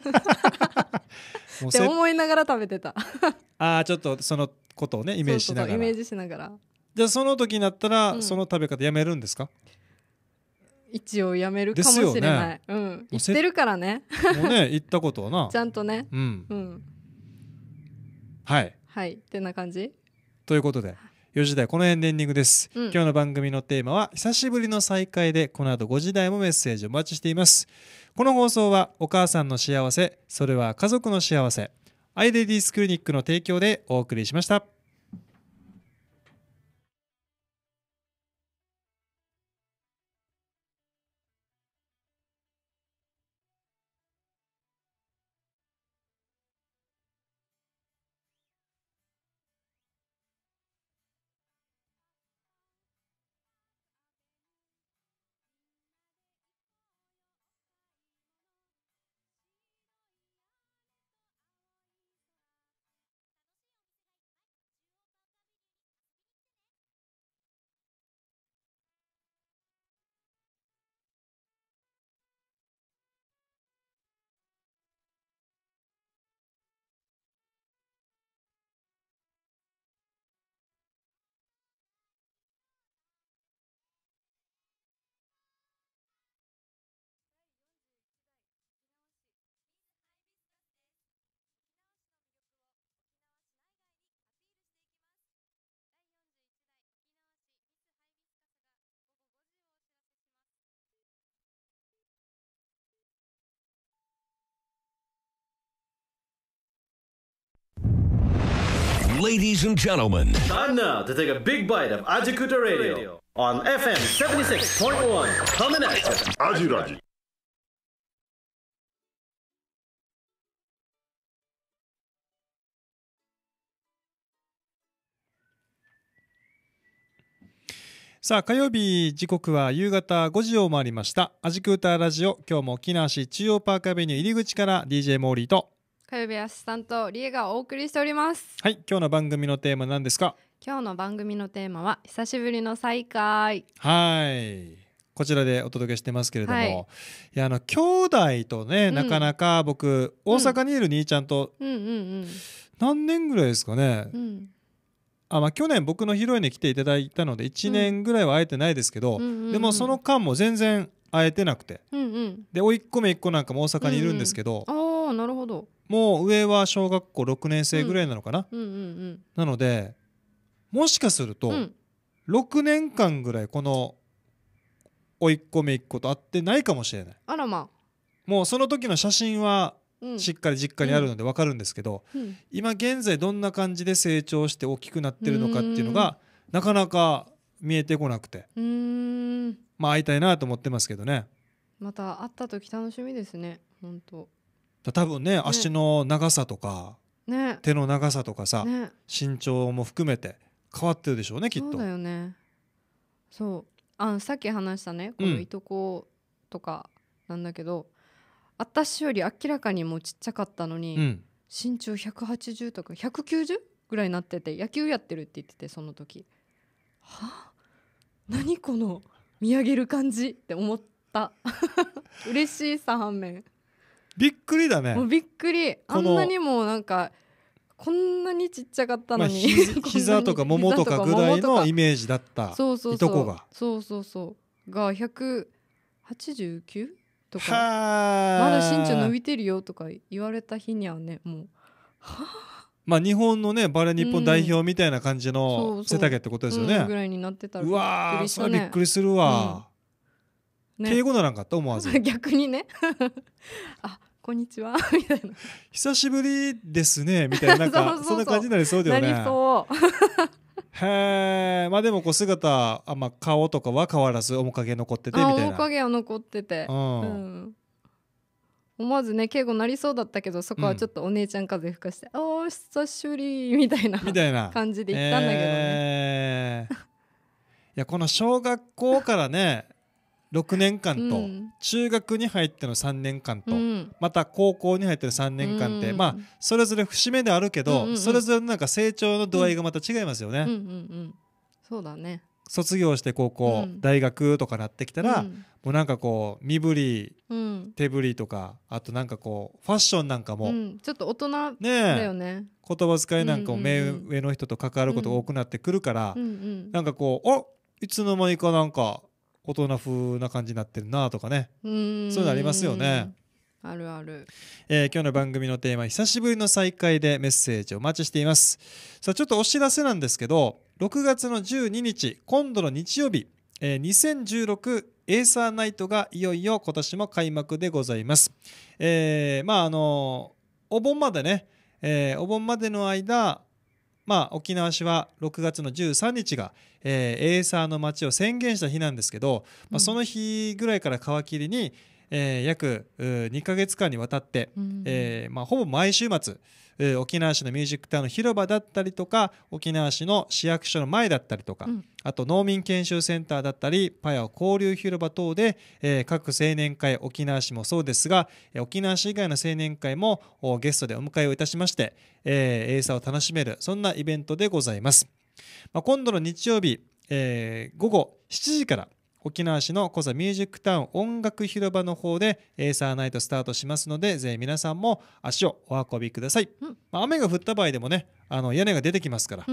て思いながら食べてた [laughs] ああちょっとそのことをねイメージしながらイメージしながらじゃあその時になったら、うんその食べ方やめるんですか一応やめるかもしれない、ね、うん、言ってるからねもうね言ったことはな [laughs] ちゃんとねうん、うん、はいはいってな感じということで4時台この辺でエンディングです、うん、今日の番組のテーマは久しぶりの再会でこの後5時台もメッセージお待ちしていますこの放送はお母さんの幸せそれは家族の幸せアイデディスクリニックの提供でお送りしました Ladies and gentlemen, time now to take a big bite of Ajikuta Radio on FM 76.1. Coming at you. アジラジ。さあ火曜日時刻は夕方5時を回りましたアジクーターラジオ今日も沖縄市中央パークアベニュー入り口から DJ モーリーと火曜日アシスタントリエがお送りしておりますはい今日の番組のテーマ何ですか今日の番組のテーマは久しぶりの再会はいこちらでお届けしてますけれども、はい、いやあの兄弟とね、うん、なかなか僕大阪にいる兄ちゃんと、うううんんん何年ぐらいですかね、うん、あまあ、去年僕の披露宴に来ていただいたので1年ぐらいは会えてないですけど、うん、でもその間も全然会えてなくて、うんうん、で甥っ子めっ子なんかも大阪にいるんですけど、うんうん、ああなるほどもう上は小学校6年生ぐらいなのかな、うんうんうんうん、なのでもしかすると、うん、6年間ぐらいこの甥っ子姪っ子と会ってないかもしれないあらまあもうその時の写真はしっかり実家にあるので分かるんですけど、うん、今現在どんな感じで成長して大きくなってるのかっていうのがなかなか見えてこなくてまあ会いたいなと思ってますけどねまた会った時楽しみですね本当多分ね足の長さとか、ね、手の長さとかさ、ね、身長も含めて変わってるでしょうねきっと。そうだよねそうあさっき話したねこのいとことかなんだけど、うん、私より明らかにもうちっちゃかったのに、うん、身長180とか 190? ぐらいになってて野球やってるって言っててその時はあ何この見上げる感じって思った [laughs] 嬉しいさ反面びっくりだねもうびっくりあんなにもなんかこんなにちっちゃかったのに、まあ、[laughs] 膝とかももとかぐらいのイメージだったそうそういとこがそうそうそうが189とかまだ身長伸びてるよとか言われた日にはねもうはあ [laughs] まあ日本のねバレー日本代表みたいな感じの背丈ってことですよね、うん、ぐらいになってたらわそれびっくりするわ、うんね、敬語ならんかった思わず [laughs] 逆にねあこんにちは [laughs] みたいな久しぶりですねみたいななんか [laughs] そんな感じになりそうだよねなりそうへえまあでもこう姿あ、まあ、顔とかは変わらず面影残っててみたいな面影は残ってて、うん、うん、思わずね敬語なりそうだったけどそこはちょっとお姉ちゃん風吹かして「うん、お久しぶり」みたいなみたいな感じで言ったんだけどね、えー、いやこの小学校からね6年間と、中学に入っての3年間と、また高校に入っての3年間って、まあそれぞれ節目であるけど、それぞれのなんか成長の度合いがまた違いますよね。そうだね卒業して高校、大学とかなってきたら、もうなんかこう身振り、手振りとかあとなんかこうファッションなんかも、ちょっと大人だよね言葉遣いなんかも目上の人と関わることが多くなってくるから、うなんかこう「あいつの間にかなんか大人風な感じになってるなとかねそういうのありますよね。あるある、えー、今日の番組のテーマ久しぶりの再会でメッセージをお待ちしていますさあちょっとお知らせなんですけど6月の12日今度の日曜日、えー、2016エーサーナイトがいよいよ今年も開幕でございます、えー、まああのお盆までね、えー、お盆までの間まあ、沖縄市は6月の13日が、えー、エーサーの街を宣言した日なんですけど、まあ、その日ぐらいから皮切りに、えー、約2か月間にわたって、えーまあ、ほぼ毎週末えー、沖縄市のミュージックタウンの広場だったりとか沖縄市の市役所の前だったりとか、うん、あと農民研修センターだったりパヤオ交流広場等で、えー、各青年会沖縄市もそうですが沖縄市以外の青年会もゲストでお迎えをいたしまして、えー、エイサーを楽しめるそんなイベントでございます。まあ、今度の日曜日、えー、午後7時から沖縄市のコザミュージックタウン音楽広場の方でエーサーナイトスタートしますのでぜひ皆さんも足をお運びください、うん、まあ、雨が降った場合でもねあの屋根が出てきますから、そ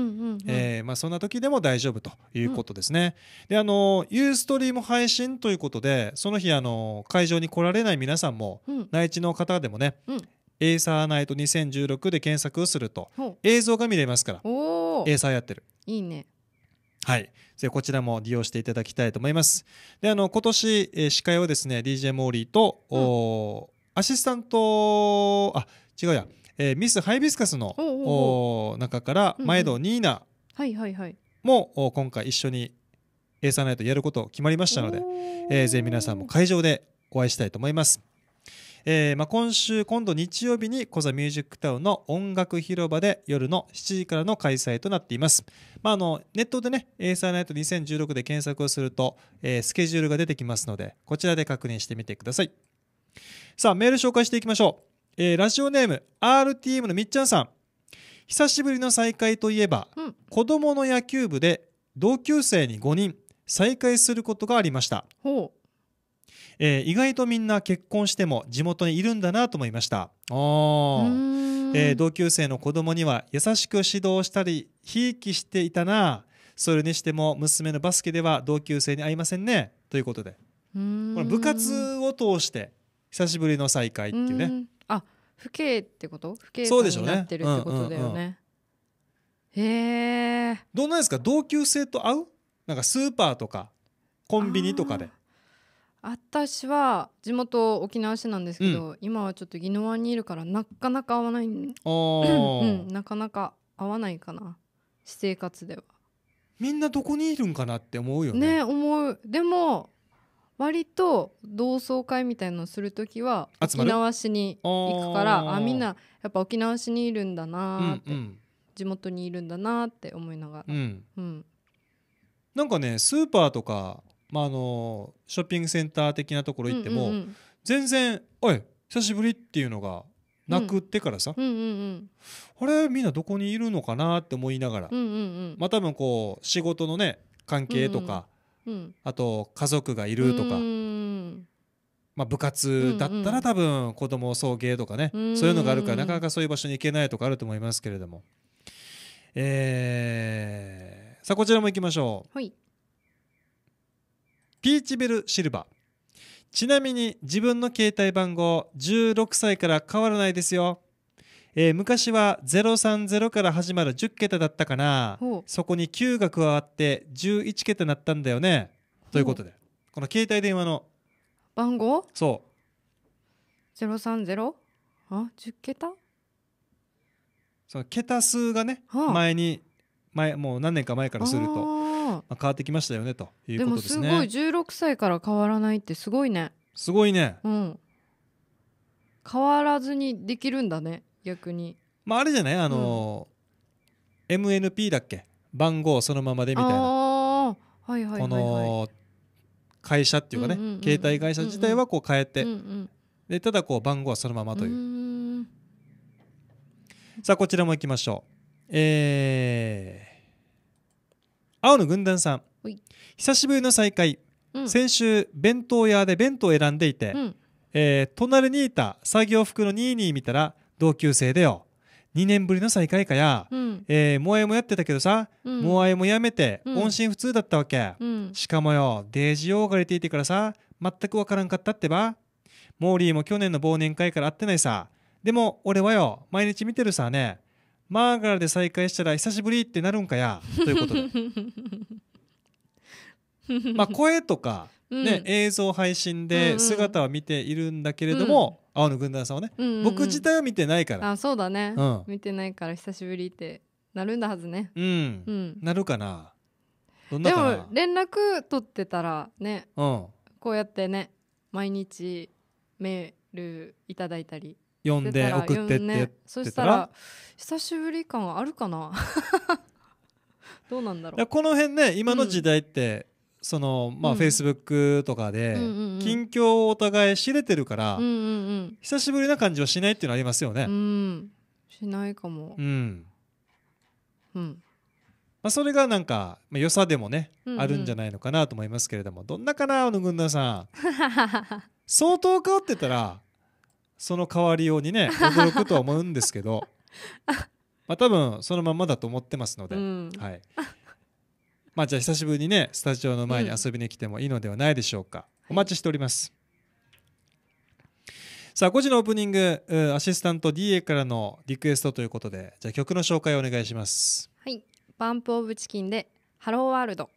んな時でも大丈夫ということですね、うん、であのユーストリーム配信ということでその日あの会場に来られない皆さんも、うん、内地の方でもね、うんエーサーナイト2016で検索をすると映像が見れますからエーサーやってるいいねはい。ぜひこちらも利用していただきたいと思います。で、あの、今年、えー、司会をですね、DJ モーリーと、うん、おアシスタント、あ、違うや、えー、ミスハイビスカスのお中から、前戸ニーナも今回一緒にエーサーナイトやること決まりましたので、えー、ぜひ皆さんも会場でお会いしたいと思います。えーまあ、今週、今度日曜日にコザミュージックタウンの音楽広場で夜の7時からの開催となっています。まあ、あのネットでね、エーサーナイト2016で検索をすると、えー、スケジュールが出てきますので、こちらで確認してみてください。さあ、メール紹介していきましょう。えー、ラジオネーム、RTM のみっちゃんさん。久しぶりの再会といえば、うん、子供の野球部で同級生に5人再会することがありました。ほうえー、意外とみんな結婚しても地元にいるんだなと思いましたあ、えー、同級生の子供には優しく指導したりひいきしていたなそれにしても娘のバスケでは同級生に会いませんねということでこれ部活を通して久しぶりの再会っていうねうあ父兄ってこと父兄さんになってるってことだよねへえどんなんですか同級生と会うなんかスーパーとかコンビニとかで私は地元沖縄市なんですけど、うん、今はちょっと宜野湾にいるからなかなか会わないうんなかなか会わないかな私生活ではみんなどこにいるんかなって思うよねね思うでも割と同窓会みたいのする時は沖縄市に行くからあみんなやっぱ沖縄市にいるんだなって、うんうん、地元にいるんだなって思いながら、うん、うん、なんかねスーパーとかまあ、あのショッピングセンター的なところ行っても、うんうんうん、全然「おい久しぶり」っていうのがなくってからさ、うんうんうんうん、あれみんなどこにいるのかなって思いながら、うんうんうん、まあ多分こう仕事のね関係とか、うんうん、あと家族がいるとか、うん、まあ、部活だったら多分子供送迎とかね、うんうん、そういうのがあるからなかなかそういう場所に行けないとかあると思いますけれども、えー、さあこちらも行きましょう。はいピーチベルシルバーちなみに自分の携帯番号16歳から変わらないですよ、えー、昔は030から始まる10桁だったかなそこに9が加わって11桁になったんだよねということでこの携帯電話の番号そう030あ10桁その桁数がね前に前もう何年か前からするとまあ、変わってきましたよねということですねでもすごい16歳から変わらないってすごいねすごいね、うん、変わらずにできるんだね逆にまああれじゃないあのーうん、MNP だっけ番号そのままでみたいなあ、はいはいはいはい、この会社っていうかね、うんうんうん、携帯会社自体はこう変えて、うんうん、でただこう番号はそのままというさあこちらもいきましょうえー青の軍団さん久しぶりの再会、うん、先週弁当屋で弁当を選んでいて、うん、えー、隣にいた作業服のニーニー見たら同級生でよ2年ぶりの再会かや、うん、えー、モアイもやってたけどさ、うん、モアイもやめて、音信不通だったわけ、うん、しかもよデージ用がれていてからさ全くわからんかったってばモーリーも去年の忘年会から会ってないさでも俺はよ毎日見てるさねマーガラで再会したら久しぶりってなるんかやということで [laughs] まあ声とかね、うん、映像配信で姿は見ているんだけれども、うん、青野軍団さんはね、うんうん僕自体は見てないからあそうだね、うん、見てないから久しぶりってなるんだはずねうん、なるかなでも連絡取ってたらね、うん、こうやってね毎日メールいただいたり読んで送ってって、ね、そしたら久しぶり感あるかな [laughs] どうなんだろうこの辺ね今の時代って、うん、そのまあ、フェイスブックとかで、近況をお互い知れてるから、久しぶりな感じはしないっていうのありますよね。うん、しないかも。うん。うん。まあ、それがなんか、まあ、良さでもね、うんうん、あるんじゃないのかなと思いますけれどもどんなかなあの軍団さん [laughs] 相当変わってたらその代わりようにね [laughs] 驚くとは思うんですけど [laughs] まあ多分そのままだと思ってますので、うん、はい。まあじゃあ久しぶりにねスタジオの前に遊びに来てもいいのではないでしょうか、うん、お待ちしております、はい、さあ5時のオープニングアシスタント DA からのリクエストということでじゃあ曲の紹介をお願いしますはいバンプオブチキンでハローワールド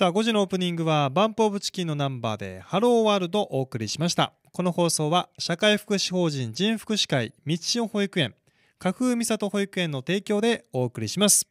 さあ5時のオープニングはバンプオブチキンのナンバーでハローワールドをお送りしましたこの放送は社会福祉法人人福祉会道代保育園架空三里保育園の提供でお送りします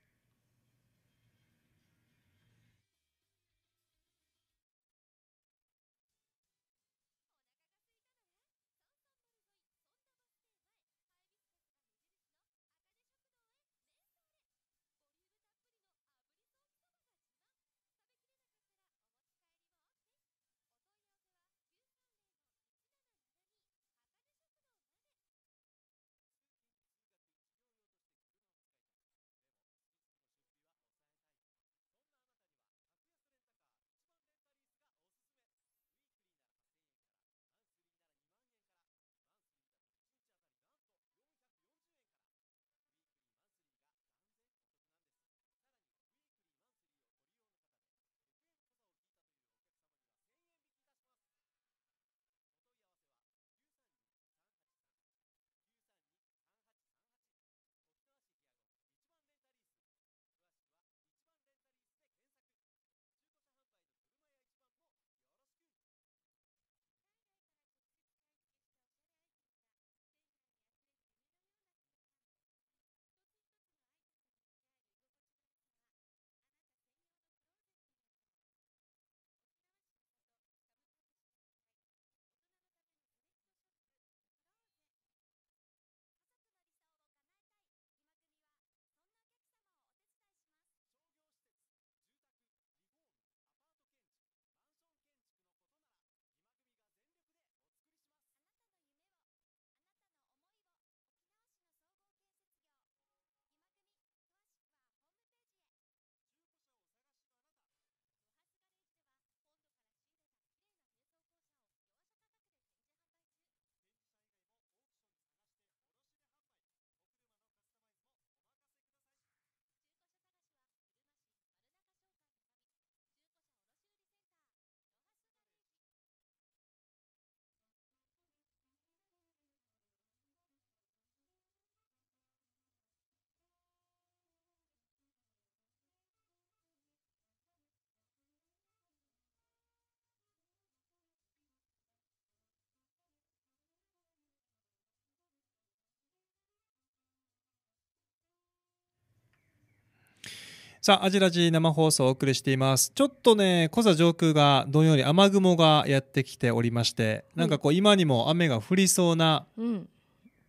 さあ、アジラジ生放送をお送りしています。ちょっとね、小座上空がどんより雨雲がやってきておりまして、なんかこう今にも雨が降りそうな、うん、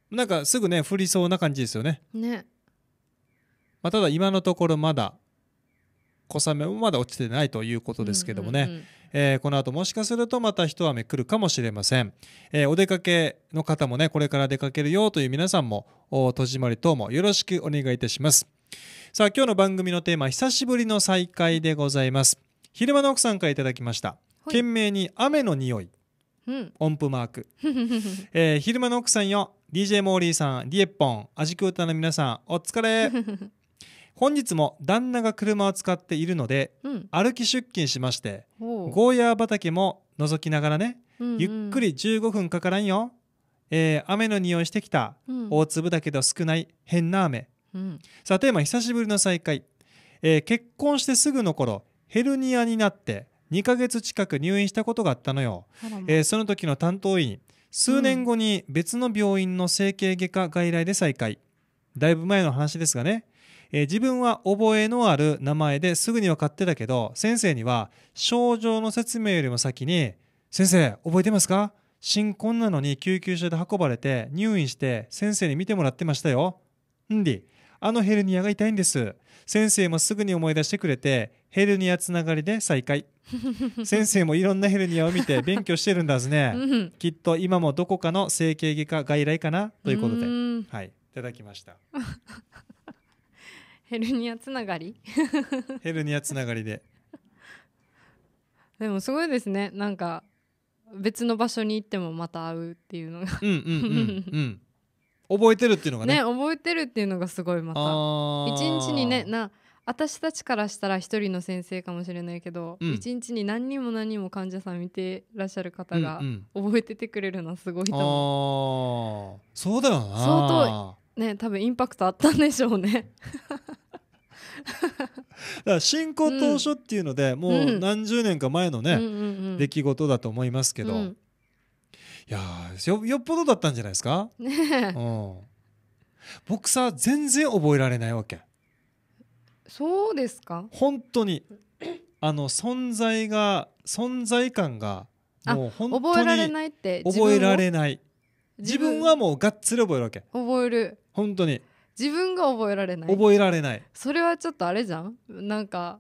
なんかすぐね、降りそうな感じですよね。ね。まあ、ただ今のところまだ、小雨もまだ落ちてないということですけどもね、うんうんうんえー、この後もしかするとまた一雨来るかもしれません、えー、お出かけの方もねこれから出かけるよという皆さんも戸締まり等もよろしくお願いいたします。さあ今日の番組のテーマ久しぶりの再会でございます昼間の奥さんからいただきました、懸命に雨の匂い、うん、音符マーク、[laughs] えー、昼間の奥さんよ DJ モーリーさんディエッポンアジクータの皆さんお疲れ [laughs] 本日も旦那が車を使っているので、うん、歩き出勤しましてゴーヤー畑も覗きながらね、うんうん、ゆっくり15分かからんよ、えー、雨の匂いしてきた、うん、大粒だけど少ない変な雨うん、さあテーマ久しぶりの再会、えー、結婚してすぐの頃ヘルニアになって2ヶ月近く入院したことがあったのよ、えー、その時の担当医に数年後に別の病院の整形外科外来で再会、うん、だいぶ前の話ですがね、えー、自分は覚えのある名前ですぐに分かってたけど先生には症状の説明よりも先に「先生覚えてますか新婚なのに救急車で運ばれて入院して先生に診てもらってましたよ」んであのヘルニアが痛いんです先生もすぐに思い出してくれてヘルニアつながりで再会 [laughs] 先生もいろんなヘルニアを見て勉強してるんだすね、きっと今もどこかの整形外科外来かなということではいいただきました [laughs] ヘルニアつながり [laughs] ヘルニアつながりででもすごいですねなんか別の場所に行ってもまた会うっていうのがうんうんうんうん覚えてるっていうのがねね覚えてるっていうのがすごいまた一日にねな私たちからしたら一人の先生かもしれないけど一、うん、日に何人も何人も患者さん見てらっしゃる方が覚えててくれるのはすごいと思う、うんうん、そうだよな相当ね多分インパクトあったんでしょうね [laughs] だから進行当初っていうので、もう何十年か前のね、出来事だと思いますけど、いやよよっぽどだったんじゃないですか、ね、うん、僕さ全然覚えられないわけそうですか本当にあの存在が存在感がもう本当に覚えられないって覚えられない自分はもうがっつり覚えるわけ覚える本当に自分が覚えられない覚えられないそれはちょっとあれじゃんなんか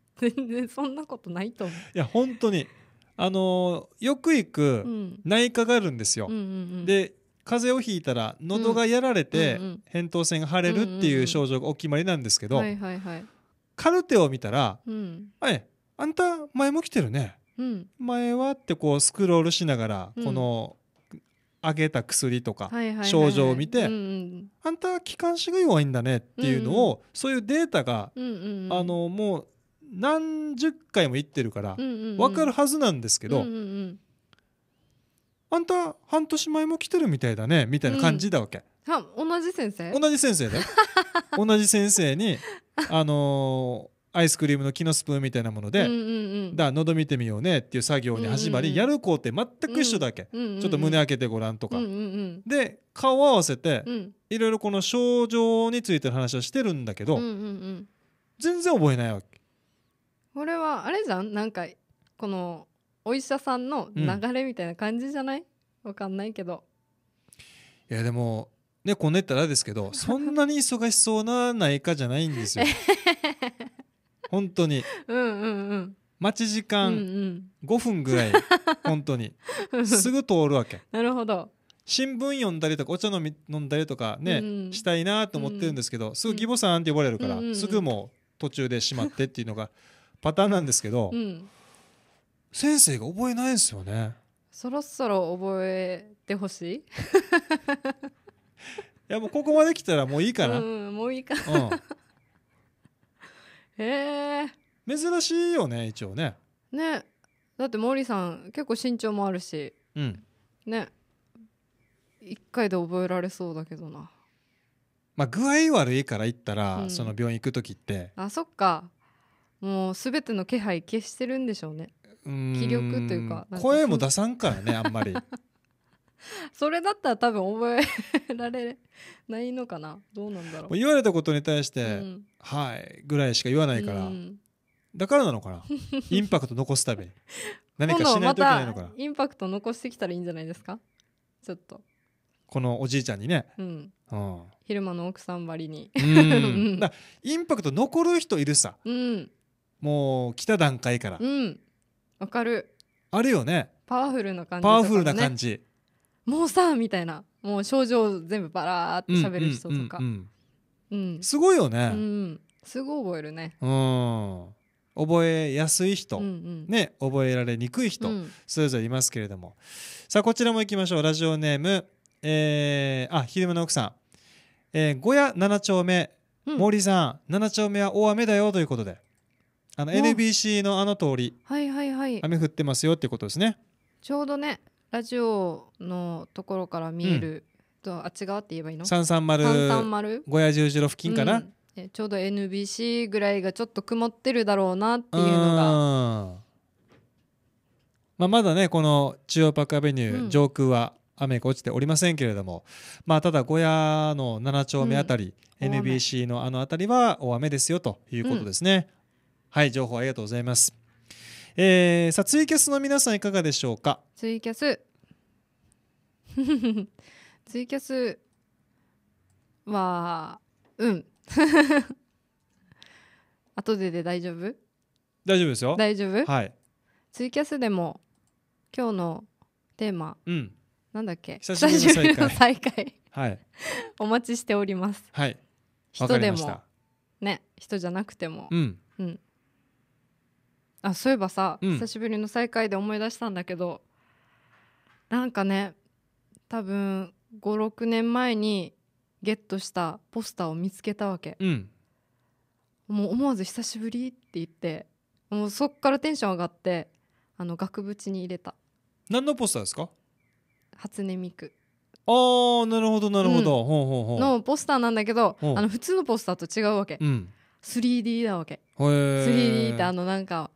[laughs] 全然そんなことないと思ういや本当にあのよく行く内科があるんですよ。うんうんうんうん、で風邪をひいたら喉がやられて扁桃腺が腫れるっていう症状がお決まりなんですけど、カルテを見たら「うん、あんた前も来てるね、うん、前は?」ってこうスクロールしながらこのあげた薬とか症状を見て、あんた気管支が弱いんだね」っていうのを、そういうデータが、うん、あのもう何十回も行ってるから分かるはずなんですけど、あんた半年前も来てるみたいだねみたいな感じだわけ、は同じ先生同じ先生だよ [laughs] 同じ先生にあのー、アイスクリームの木のスプーンみたいなもので「ううんうん、喉見てみようね」っていう作業に始まり、うんうん、やる工程全く一緒だけ、うんうんうん、ちょっと胸開けてごらんとか、うんうんうん、で顔を合わせて、うん、いろいろこの症状についての話をしてるんだけど、うんうんうん、全然覚えないわけ。これはあれじゃんなんかこのお医者さんの流れみたいな感じじゃない、うん、わかんないけどいやでもねこんな言ったらですけど [laughs] そんなに忙しそうな内科じゃないんですよ [laughs] 本当にうんうんうん待ち時間5分ぐらい、[laughs] うんうん、本当にすぐ通るわけなるほど新聞読んだりとかお茶飲み飲んだりとかね、うんしたいなと思ってるんですけど、うん、すぐ「義母さん」って呼ばれるから、うんうんうん、すぐもう途中でしまってっていうのがパターンなんですけど、うん、先生が覚えないですよねそろそろ覚えてほしい [laughs] いやもうここまで来たらもういいかな、うん、もういいかな、うん、[laughs] へえ珍しいよね一応ねねだって森さん結構身長もあるし、うん、ね一回で覚えられそうだけどなまあ具合悪いから行ったら、うん、その病院行く時ってあそっかもう全ての気配消してるんでしょうね気力というか声も出さんからねあんまり [laughs] それだったら多分覚えられないのかなどうなんだろう言われたことに対して「うん、はい」ぐらいしか言わないから、うん、だからなのかな [laughs] インパクト残すために何かしないといけないのかなインパクト残してきたらいいんじゃないですかちょっとこのおじいちゃんにね、うん、うん、昼間の奥さんばりに [laughs] インパクト残る人いるさ、うん、もう来た段階からうんわかるあるよねパワフルな感じ、ね、パワフルな感じもうさみたいなもう症状全部バラーって喋る人とかうんすごいよね、うん、すごい覚えるねうん覚えやすい人、うんうん、ね、覚えられにくい人、うん、それぞれいますけれどもさあこちらもいきましょうラジオネーム、えー、あ昼間の奥さん、えー、小屋7丁目、うん、森さん7丁目は大雨だよということであの NBC のあの通り、はいはいはい雨降ってますよってことですね。ちょうどねラジオのところから見える、とあち側って言えばいいの三三丸330小屋十字路付近かな、うんちょうど NBC ぐらいがちょっと曇ってるだろうなっていうのがまあ、まだねこの中央パックアベニュー上空は雨が落ちておりませんけれども、まあ、ただ小屋の7丁目あたり、うん NBC のあの辺りは大雨ですよということですね。はい、情報ありがとうございます。えー、さあツイキャスの皆さんいかがでしょうか。ツイキャス [laughs] ツイキャスはうん [laughs] 後でで大丈夫大丈夫ですよ大丈夫はいツイキャスでも今日のテーマ、うん、なんだっけ久しぶりの再会はい [laughs] お待ちしておりますはい人でもね人じゃなくてもうん、うん、あそういえばさ、うん久しぶりの再会で思い出したんだけどなんかね多分56年前にゲットしたポスターを見つけたわけうんもう思わず「久しぶり」って言ってもうそっからテンション上がってあの額縁に入れた何のポスターですか初音ミクああなるほどなるほど、ほうほうほうのポスターなんだけど、あの普通のポスターと違うわけ、うん 3D なわけへえ 3D ってあのなんか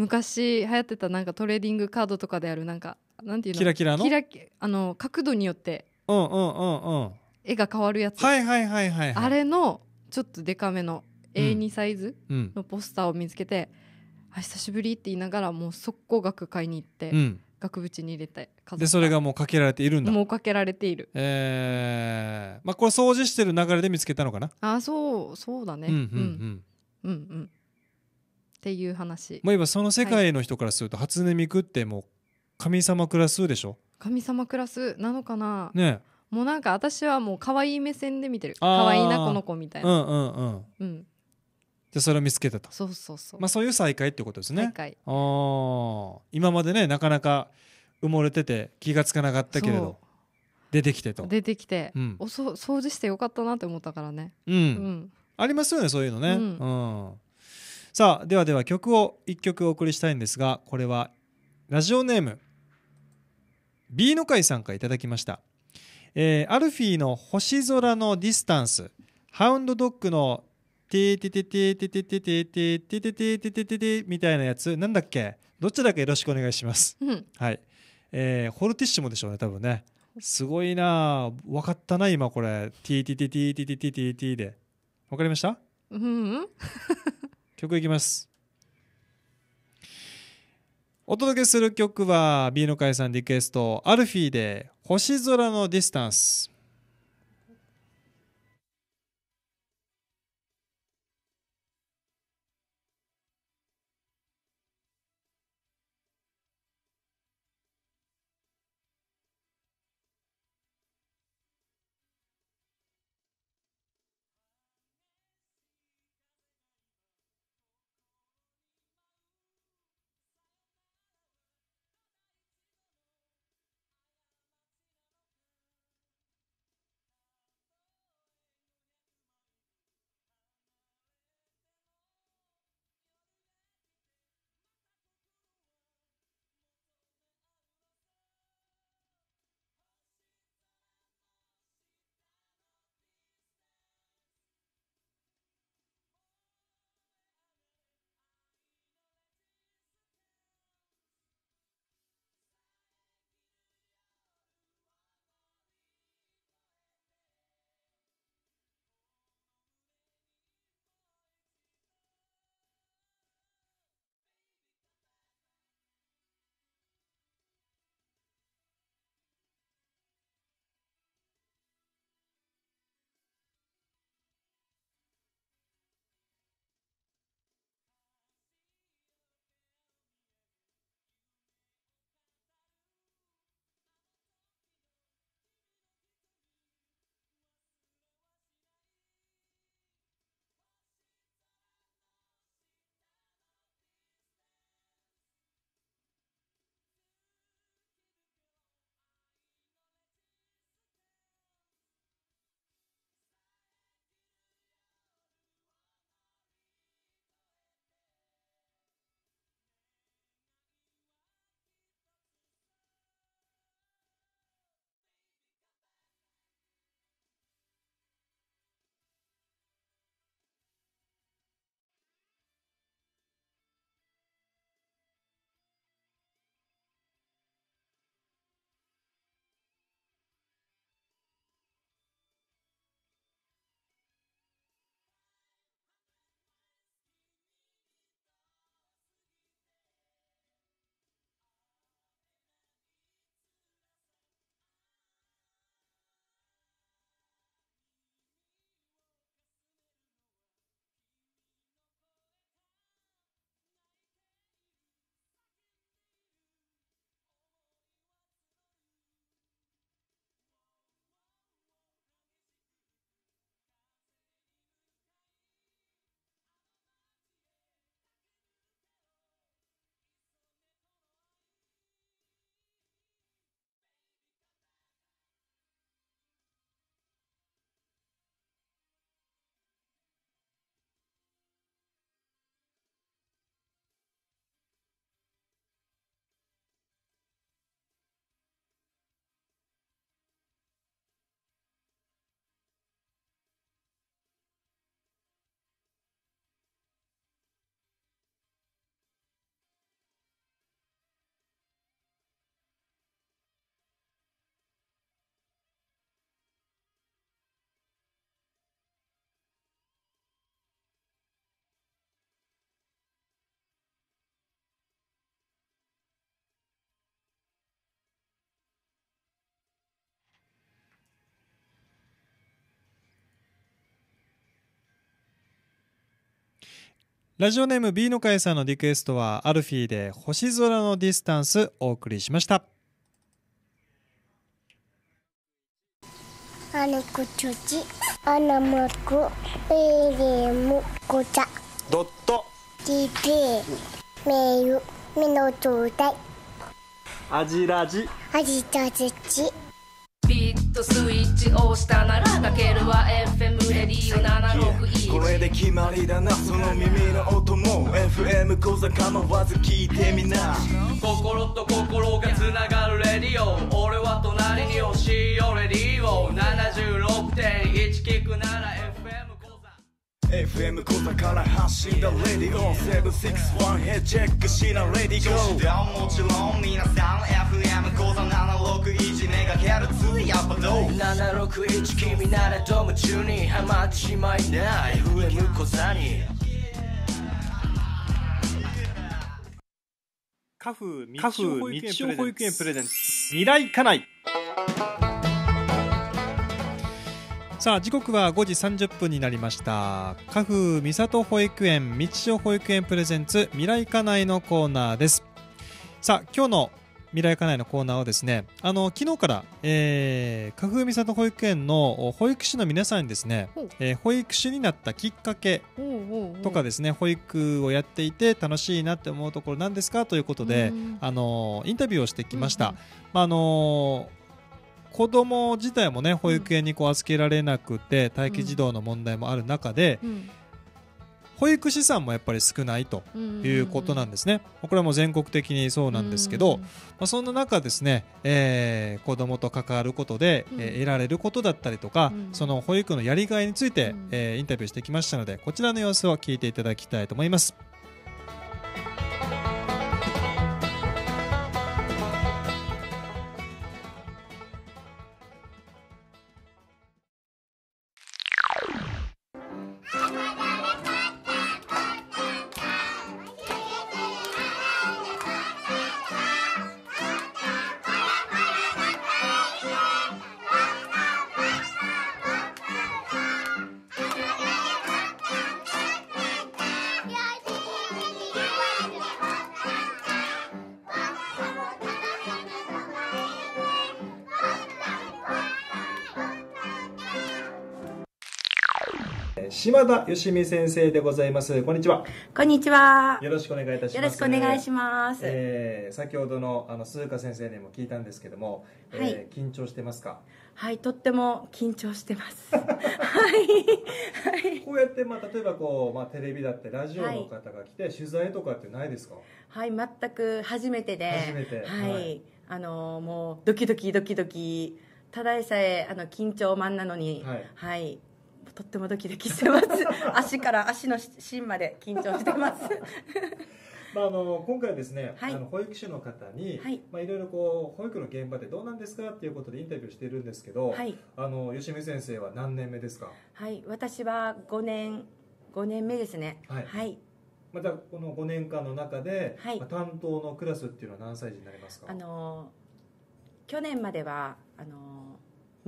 昔流行ってたなんかトレーディングカードとかであるなんかなんていうのキラキラのキラキあの角度によってうんうんうんうん絵が変わるやつ、はいはいはいはい、はい、あれのちょっとデカめの A2 サイズのポスターを見つけて「あ久しぶり」って言いながらもう速攻額買いに行って、うん、額縁に入れてでそれがもうかけられているんだもうかけられているええー、まあこれ掃除してる流れで見つけたのかなあそうそうだねうんうん、うんうん、うんうんっていう話まあ今その世界の人からすると初音ミクってもう神様クラスでしょ神様クラスなのかなねもうなんか私はもう可愛い目線で見てる可愛いなこの子みたいなうんうんうんうんそれを見つけてたそうそうそうまあそういう再会ってことですね再会あ今までねなかなか埋もれてて気が付かなかったけれど出てきてと出てきて、うん、おそ掃除してよかったなって思ったからねうん、うん、ありますよねそういうのねうん、うんさあではでは曲を1曲お送りしたいんですがこれはラジオネーム B の会さんからいただきました、えー、アルフィーの「星空のディスタンス」ハウンドドッグの「テテテテテテテテテテテテテテテテ」みたいなやつなんだっけどっちだけよろしくお願いします、うん、はい、えー、ホルティッシュもでしょうね多分ねすごいな分かったな今これテ、テ、テテ、テ、テテ、テ、で分かりましたうん曲いきますお届けする曲は B の解散リクエストアルフィーで「星空のディスタンス」ラジオネーム B の会さんのリクエストはアルフィーで星空のディスタンスお送りしましたあのこちょちあのまペレムちゃドットメっとスイッチを押したならかけるは FM レディオ761これで決まりだなその耳の音も FM 小座構わず聞いてみな心と心がつながるレディオ俺は隣に欲しいよレディオ76.1聞くなら FM 小発信だ761しなもちろん皆さん FM 小761やっぱどう761君なら中にハマってしまいな FM 小座にカフー日曜保育園プレゼンツ未来家内さあ時刻は5時30分になりました花風三里保育園道潮保育園プレゼンツ未来課内のコーナーですさあ今日の未来課内のコーナーはですねあの昨日から、えー、花風三里保育園の保育士の皆さんにですね、えー、保育士になったきっかけとかですね保育をやっていて楽しいなって思うところなんですかということで、あのインタビューをしてきました。うんうん、まああのー子供自体もね保育園にこう預けられなくて待機児童の問題もある中で、保育士さんもやっぱり少ないということなんですね。これはもう全国的にそうなんですけど、まあ、そんな中ですね、えー、子どもと関わることで、えー、得られることだったりとか、その保育のやりがいについて、えー、インタビューしてきましたのでこちらの様子を聞いていただきたいと思います。田よ美先生でございます。こんにちは。こんにちは。よろしくお願いいたします。よろしくお願いします。えー、先ほどのあの鈴鹿先生にも聞いたんですけども、はい、緊張してますか。はい、とっても緊張してます。[laughs] はい。こうやってまあ例えばこうまあテレビだってラジオの方が来て、はい、取材とかってないですか。はい、全く初めてで。初めて。はい。はい、あのー、もうドキドキドキドキ。ただでさえあの緊張マンなのに、はい、はい、とってもドキドキしてます [laughs] 足から足の芯まで緊張してます [laughs] まあ、あの今回ですね、はい、あの保育士の方に、はいまあ、いろいろこう保育の現場でどうなんですかっていうことでインタビューしているんですけど、はい、あの吉見先生は何年目ですかはい私は5年5年目ですねはい、はいまたこの5年間の中で、はいまあ、担当のクラスっていうのは何歳児になりますかあの去年まではあの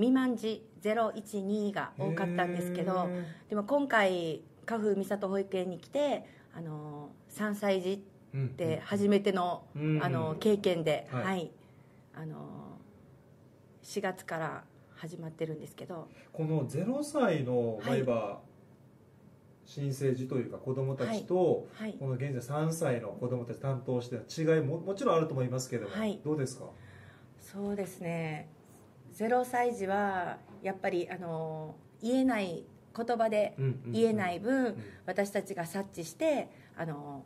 未満児012が多かったんですけどでも今回花風美里保育園に来てあの3歳児って初めてのうんうん、あの経験で、はい、はい、あの4月から始まってるんですけどこの0歳の、毎い、新生児というか子どもたちと、はい、この現在3歳の子どもたち担当して違いももちろんあると思いますけども、どうですかそうですね0歳児はやっぱりあの言えない言葉で言えない分、私たちが察知してあの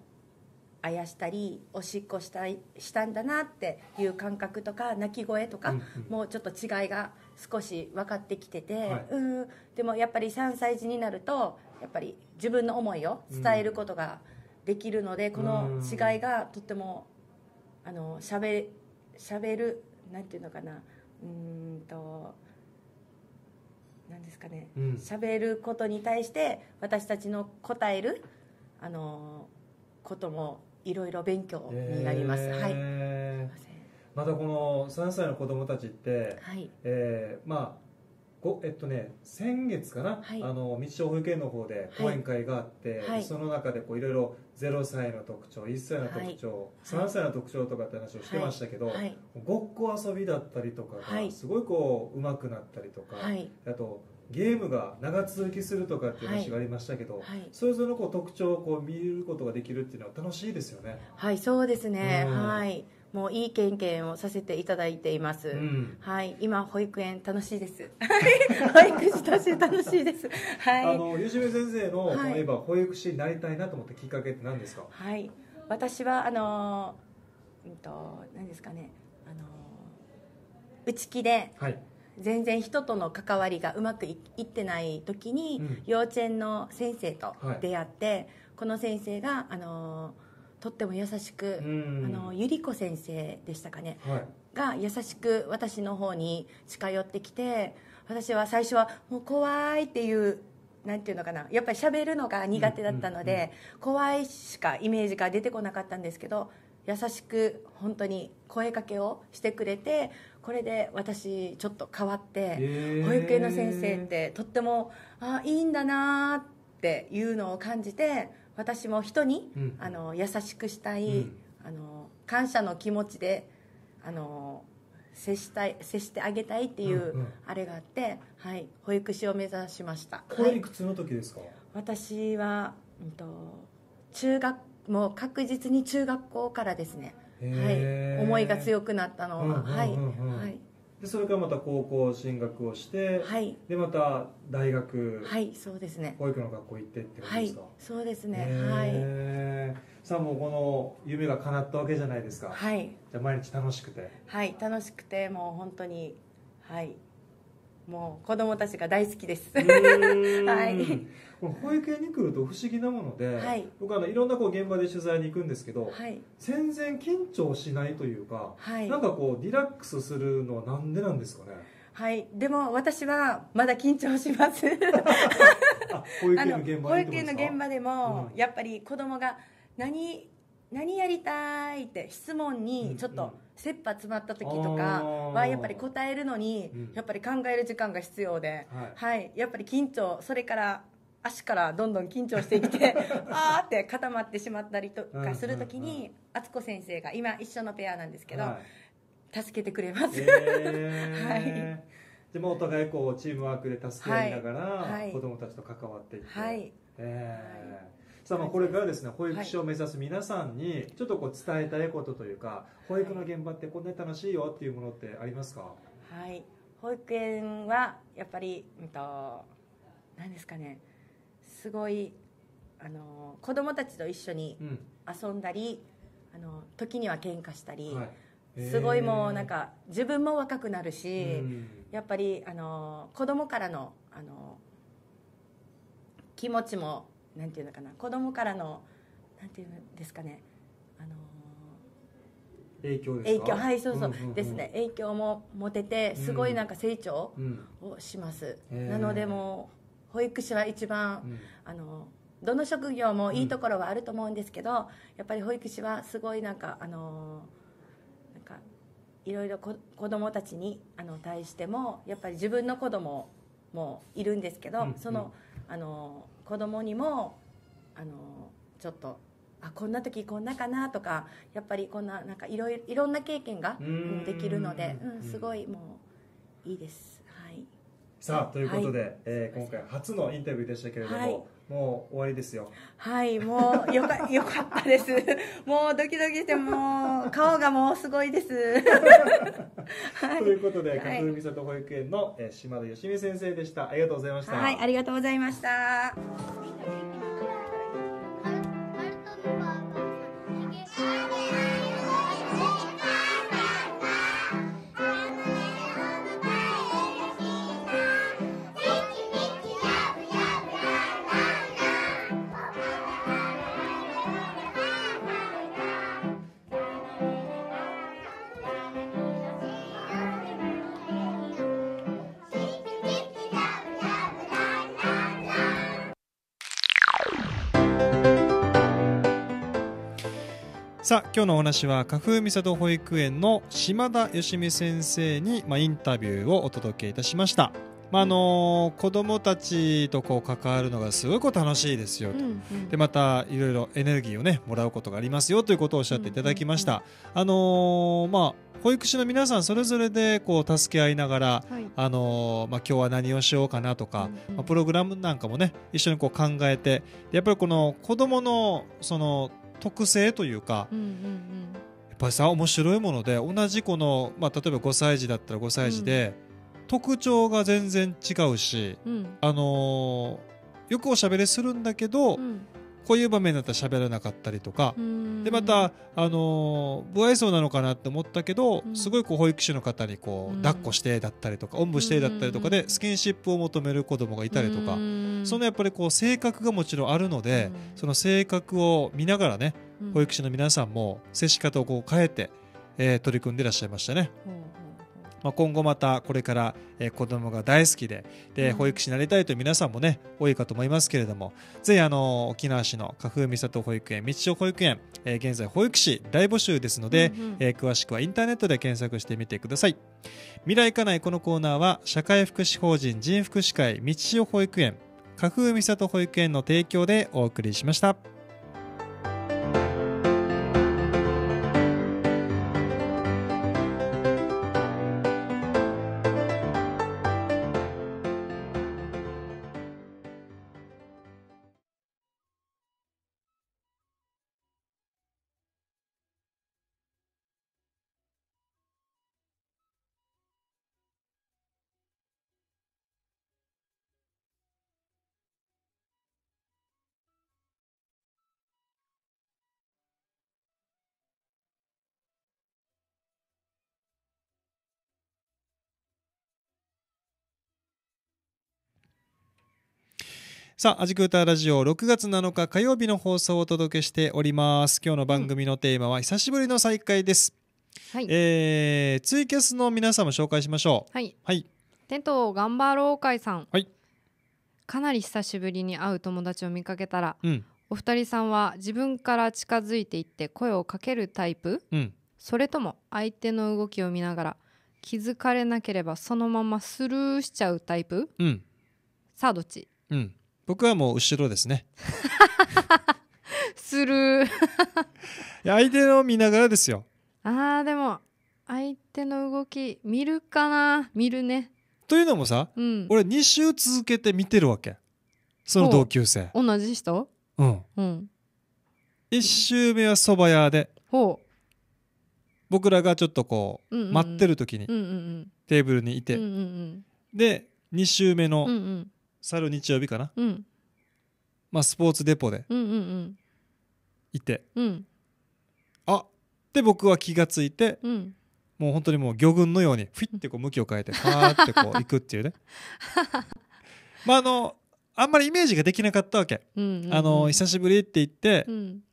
あやしたりおしっこしたしたんだなっていう感覚とか泣き声とか、もうちょっと違いが少し分かってきてて、うんでもやっぱり3歳児になるとやっぱり自分の思いを伝えることができるので、うん、この違いがとってもあのしゃべしゃべるなんていうのかなうんと何ですかね喋、うん、ることに対して私たちの答えるあのこともいろいろ勉強になります、えー、はいまたこの3歳の子供たちって、はいえー、まあえっとね先月かな、はい、あの道保育園の方で講演会があって、はい、その中でこういろいろ0歳の特徴1歳の特徴、はい、3歳の特徴とかって話をしてましたけど、ごっこ遊びだったりとかがすごいこう上手くなったりとか、あとゲームが長続きするとかっていう話がありましたけど、はいはい、それぞれのこう特徴をこう見ることができるっていうのは楽しいですよね。はい、そうですね。はい。もういい経験をさせていただいています、うん、はい今保育園楽しいです保育士として楽しいですはいあのゆじめ先生の、はい、ば保育士になりたいなと思ったきっかけって何ですかはい私はあのうん、えっと何ですかねあの内気で、はい全然人との関わりがうまくいってない時に、幼稚園の先生と出会って、はい、この先生があのーとっても優しく、うん、あのゆり子先生でしたかね、はい、が優しく私の方に近寄ってきて私は最初はもう怖いっていうなんていうのかなやっぱり喋るのが苦手だったので、怖いしかイメージが出てこなかったんですけど優しく本当に声かけをしてくれてこれで私ちょっと変わって、えー、保育園の先生ってとってもあいいんだなっていうのを感じて私も人に、うん、あの優しくしたい、うん、あの感謝の気持ちであの接したい接してあげたいっていうあれがあって、うんうん、はい、保育士を目指しましたこれいくつの時ですか、はい、私は、うんと、と中学もう確実に中学校からですね、はい、思いが強くなったのは、はい、はいでそれからまた高校進学をして、はい、でまた大学はいそうですね保育の学校行ってってことですか、はい、そうですねはいさあもうこの夢が叶ったわけじゃないですかはいじゃあ毎日楽しくてはい楽しくてもう本当にはいもう子供たちが大好きです [laughs] はいこの保育園に来ると不思議なもので、はい、僕あのいろんなこう現場で取材に行くんですけど、はい、全然緊張しないというか、はい、なんかこうリラックスするのはなんでなんですかねはいでも私はまだ緊張します [laughs] 保育園の現場保育園の現場でも、やっぱり子供が何何やりたいって質問にちょっと切羽詰まった時とかはやっぱり答えるのにやっぱり考える時間が必要で、はい、はい、やっぱり緊張それから足からどんどん緊張してきて [laughs] あーって固まってしまったりとかする時に敦子先生が今一緒のペアなんですけど、はい、助けてくれます、えー、[laughs] はいでもお互いこうチームワークで助け合いながら、はい、子どもたちと関わっていって、はいえー、さあまあこれからですね保育所を目指す皆さんにちょっとこう伝えたいことというか保育の現場ってこんなに楽しいよっていうものってありますかはい保育園はやっぱり、うんと、と何ですかねすごいあの子供たちと一緒に遊んだり、うん、あの時には喧嘩したり、はい、すごいもうなんか自分も若くなるし、うん、やっぱりあの子供からのあの気持ちもなんていうのかな子供からのなんていうんですかねあの影響影響はいそうそううんうんうん、ですね影響も持ててすごいなんか成長をします、うん、なのでも保育士は一番、うん、あのどの職業もいいところはあると思うんですけど、うん、やっぱり保育士はすごいなんかあのなんかいろいろ子どもたちにあの対してもやっぱり自分の子供もいるんですけど、うん、そのあの子供にもあのちょっと。あこんな時こんなかなとかやっぱりこんななんかいろいろんな経験ができるので、うん、すごいもういいですさあということで、はい、えー、今回初のインタビューでしたけれども、はい、もう終わりですよはいもうよか [laughs] よかったですもうドキドキしてもう顔がもうすごいです、はい、ということで勝海里保育園の、えー、島田芳美先生でしたありがとうございましたはいありがとうございましたさあ今日のお話は花風美里保育園の島田よしみ先生に、まあ、インタビューをお届けいたしました。まああのー、子供たちとこう関わるのがすごく楽しいですよと、うんうん、でまたいろいろエネルギーを、ね、もらうことがありますよということをおっしゃっていただきました。あのまあ保育士の皆さんそれぞれでこう助け合いながら、はい、あのまあ、今日は何をしようかなとか、うんうん、まあ、プログラムなんかもね一緒にこう考えてやっぱりこの子どものその特性というか、うんうんうん、やっぱりさ面白いもので同じこの、まあ、例えば5歳児だったら5歳児で、うん、特徴が全然違うし、うん、あのー、よくおしゃべりするんだけど、うん、こういう場面だったら喋らなかったりとかでまたあの不愛想なのかなって思ったけどすごいこう保育士の方にこう抱っこしてだったりとかおんぶしてだったりとかでスキンシップを求める子供がいたりとかそのやっぱりこう性格がもちろんあるのでその性格を見ながらね保育士の皆さんも接し方をこう変えてえ取り組んでいらっしゃいましたね。まあ、今後またこれから、えー、子供が大好きでで保育士になりたいという皆さんもね多いかと思いますけれどもぜひあの沖縄市の花粉美里保育園道代保育園、えー、現在保育士大募集ですので、うんうん、えー、詳しくはインターネットで検索してみてください未来家内このコーナーは社会福祉法人人福祉会道代保育園花風美里保育園の提供でお送りしました。さあ、アジクータラジオ6月7日火曜日の放送をお届けしております。今日の番組のテーマは久しぶりの再会です。はい、えー、ツイキャスの皆さんも紹介しましょう。はい。はい。テント頑張ろう会さん。はい。かなり久しぶりに会う友達を見かけたら、うん、お二人さんは自分から近づいていって声をかけるタイプ、うん、それとも相手の動きを見ながら気づかれなければそのままスルーしちゃうタイプ、うん、さあどっち、うん、僕はもう後ろですねする相手の見ながらですよあーでも相手の動き見るかな見るねというのもさ、うん、俺2週続けて見てるわけその同級生同じ人うん、うん、1週目はそば屋でほう僕らがちょっとこう,、待ってる時に、テーブルにいて、で2週目の去る日曜日かな、うん、まあ、スポーツデポでいて、うんうんうん、あって僕は気が付いて、うん、もう本当にもう魚群のようにフィッてこう向きを変えてパ [laughs] ーってこう行くっていうね [laughs] まああのあんまりイメージができなかったわけ、うんうんうん、あの久しぶりって言って、うん、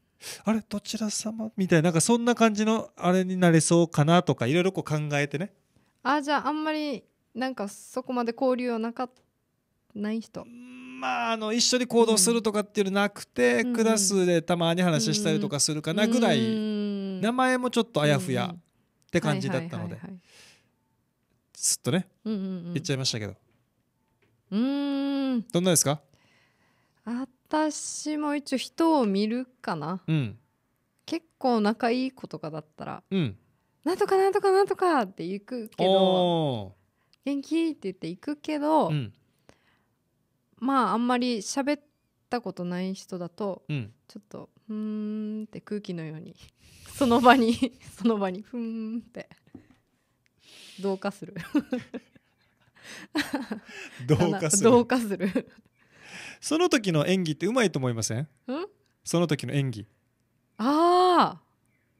あれどちら様みたいななんかそんな感じのあれになれそうかなとかいろいろこう考えてねあじゃああんまりなんかそこまで交流はなかっない人まあ、あの一緒に行動するとかっていうのなくて、うん、クラスでたまに話したりとかするかなぐらい、うん、名前もちょっとあやふやって感じだったので、スっとね、うんうんうん、言っちゃいましたけどうんどんなですか私も一応人を見るかな、うん、結構仲いい子とかだったら、うん、なんとかなんとかなんとかって行くけど元気って言って行くけど、うんまああんまり喋ったことない人だと、うん、ちょっと「ふーん」って空気のように [laughs] その場に [laughs] その場に「ふーん」って同化する [laughs] 同化する同化するその時の演技ってうまいと思いませんんその時の演技あ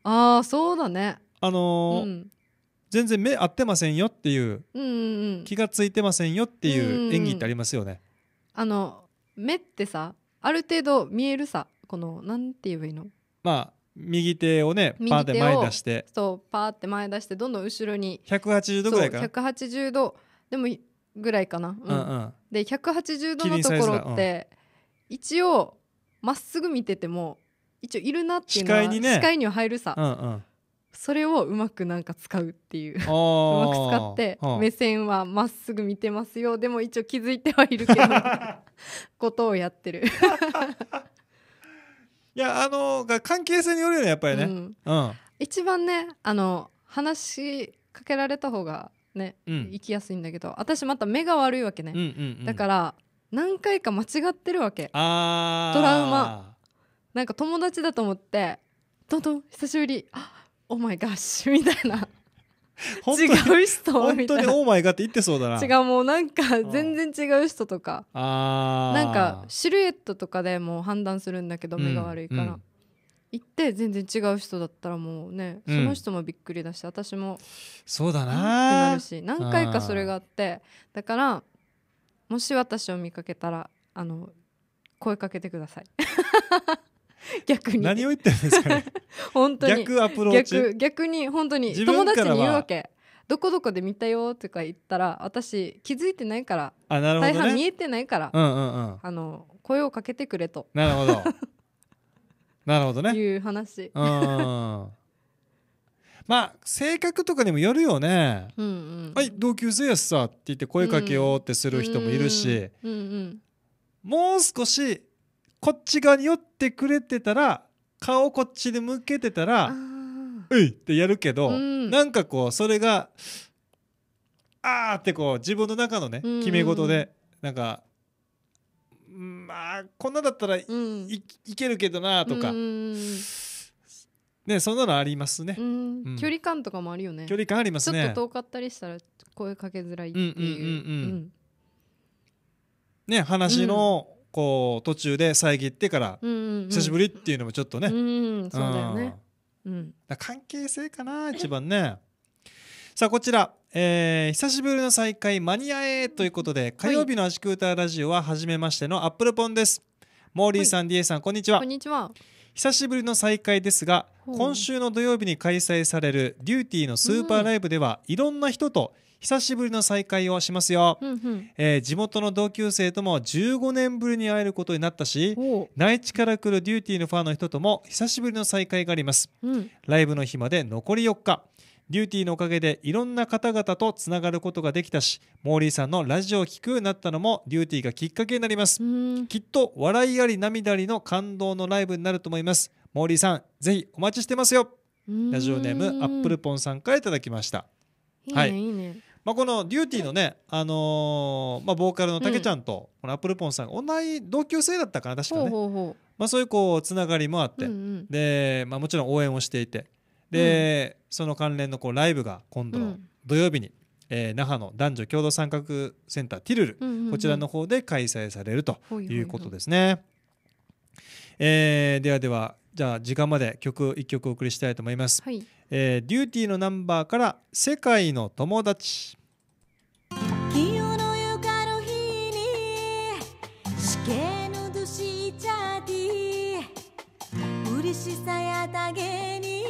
ーああそうだねあのーうん、全然目合ってませんよっていううんうんうん、気が付いてませんよっていう演技ってありますよね、うんうんあの目ってさある程度見えるさこのなんて言えばいいのまあ右手をねパーって前出してそうパーって前出してどんどん後ろに180度ぐらいかな180度でもぐらいかな、うんうんうん、で180度のところって、うん、一応まっすぐ見てても一応いるなっていうのは視界に、ね、視界には入るさ、うんうん、それをうまくなんか使うっていううまく使って目線はまっすぐ見てますよでも一応気づいてはいるけど [laughs] ことをやってる [laughs] いやあの関係性によるよねやっぱりね、うんうん、一番ねあの話しかけられた方がね、うん、行きやすいんだけど私また目が悪いわけね、うんうんうん、だから何回か間違ってるわけあトラウマなんか友達だと思って「どんどん久しぶりあオーマイガッシュみたいな違う人みたいな本当にオーマイガって言ってそうだな違うもうなんか全然違う人とかなんかシルエットとかでもう判断するんだけど目が悪いから、うんうん、行って全然違う人だったらもうね、うん、その人もびっくりだし私もそうだなってなるし何回かそれがあってだからもし私を見かけたらあの声かけてください [laughs] 逆に何を言ってるんですかね [laughs] 本当に逆アプローチ逆逆に本当に友達に言うわけどこどこで見たよとか言ったら私気づいてないからあなるほど、ね、大半見えてないから、うんうんうん、あの声をかけてくれとなるほど [laughs] なるほどねいう話うんまあ性格とかにもよるよね、うんうん、はい同級生やさって言って声かけようってする人もいるし、うんうんうんうん、もう少しこっち側に寄ってくれてたら顔こっちで向けてたら「うい!」ってやるけど、うん、なんかこうそれが「ああ!」ってこう自分の中のね決め事で、なんか「まあこんなだったらいうん、いけるけどな」とか。うんね、そんなのありますね、うん、距離感とかもあるよね距離感ありますねちょっと遠かったりしたら声かけづらいっていうね話のこう途中で遮ってから久しぶりっていうのもちょっとね、そうだよね、うん、関係性かな一番ねさあこちら、えー、久しぶりの再会間に合えということで火曜日の「アシクーターラジオ」は初めましてのアップルポンです、はい、モーリーさん、はい、ディエさんこんにちはこんにちは久しぶりの再会ですが今週の土曜日に開催されるデューティーのスーパーライブでは、うん、いろんな人と久しぶりの再会をしますよ、うんうん、えー、地元の同級生とも15年ぶりに会えることになったし内地から来るデューティーのファンの人とも久しぶりの再会があります、うん、ライブの日まで残り4日デューティーのおかげでいろんな方々とつながることができたしモーリーさんのラジオを聴くようになったのもデューティーがきっかけになりますきっと笑いあり涙ありの感動のライブになると思いますモーリーさんぜひお待ちしてますよラジオネームアップルポンさんからいただきましたいいね、はい、いいねまあ、このデューティーのね、あのー、まあ、ボーカルのたけちゃんと、このアップルポンさんが同じ同級生だったかな確かね、まあ、そういうこうつながりもあって、うんうん、で、まあ、もちろん応援をしていてで、うん、その関連のこうライブが今度の土曜日に、うん、えー、那覇の男女共同参画センターティルル、うんうんうん、こちらの方で開催されるということですね。ほいほいほいえー、ではではじゃあ時間まで曲一曲お送りしたいと思います、はい、えー、デューティーのナンバーから「世界の友達」しさやたげに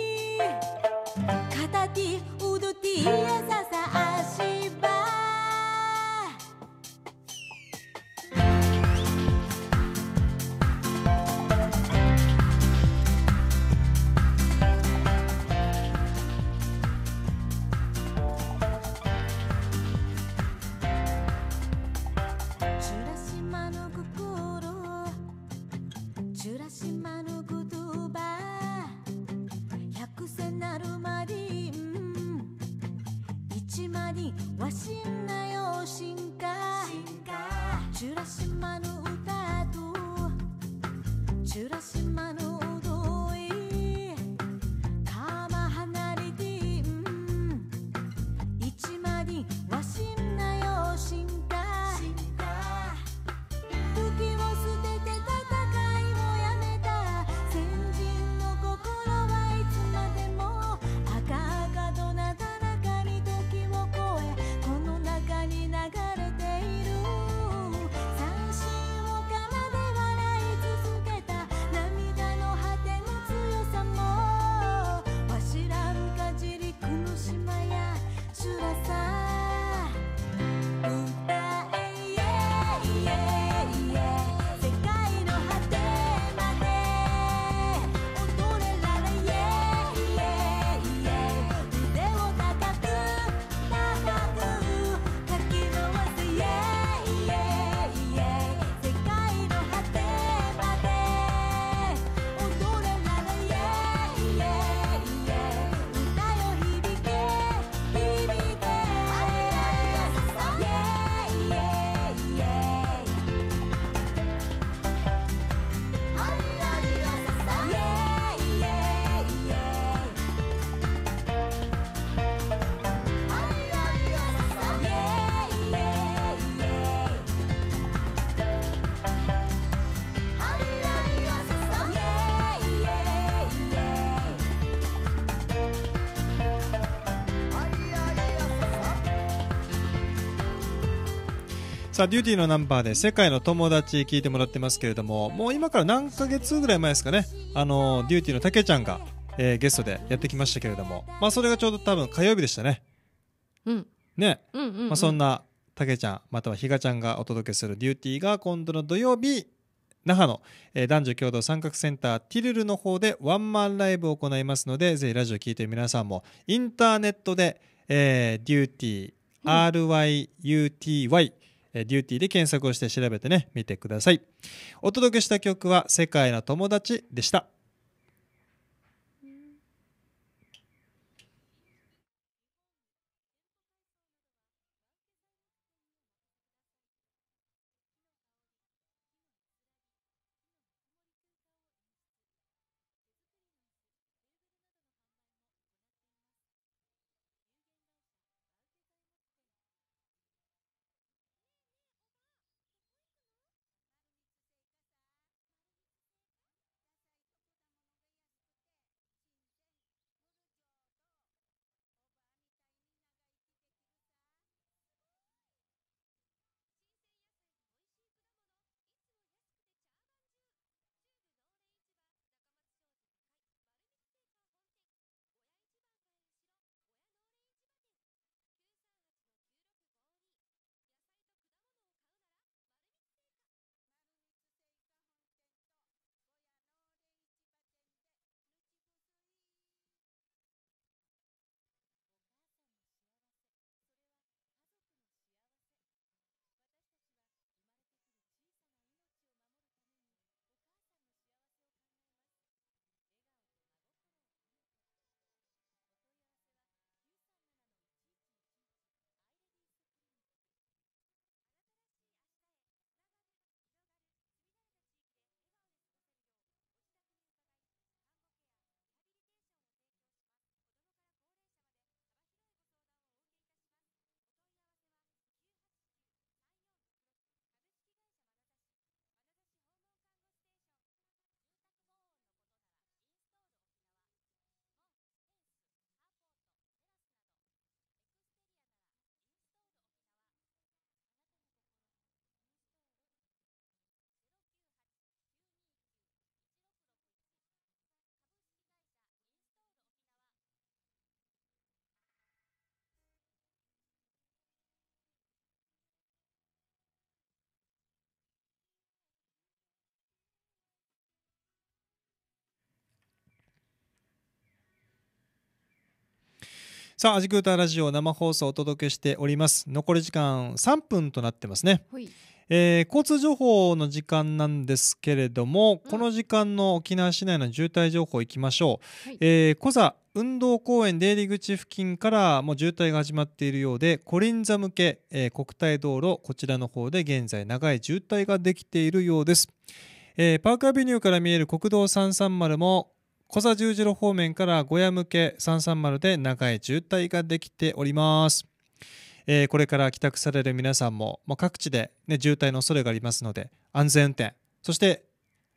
片手うどてやワシンさあ、デューティーのナンバーで世界の友達聞いてもらってますけれども、もう今から何ヶ月ぐらい前ですかね、あの、デューティーのたけちゃんが、えー、ゲストでやってきましたけれども、まあそれがちょうど多分火曜日でしたね。うん。ね。うんうんうん、まあそんなたけちゃん、またはひがちゃんがお届けするデューティーが今度の土曜日、那覇の、えー、男女共同参画センターティルルの方でワンマンライブを行いますので、ぜひラジオ聴いてる皆さんもインターネットで、えー、デューティー、RYUTY デューティーで検索をして調べてね、見てください。お届けした曲は世界の友達でした。さあ、アジクーターラジオ生放送をお届けしております。残り時間3分となってますね。えー、交通情報の時間なんですけれども、うん、この時間の沖縄市内の渋滞情報いきましょう。はい、えー、小座運動公園出入り口付近からもう渋滞が始まっているようで、コリンザ向け、えー、国体道路、こちらの方で現在長い渋滞ができているようです。えー、パークアビニューから見える国道330も小座十字路方面から小屋向け330で長い渋滞ができております。えー、これから帰宅される皆さんも、まあ、各地で、ね、渋滞の恐れがありますので、安全運転、そして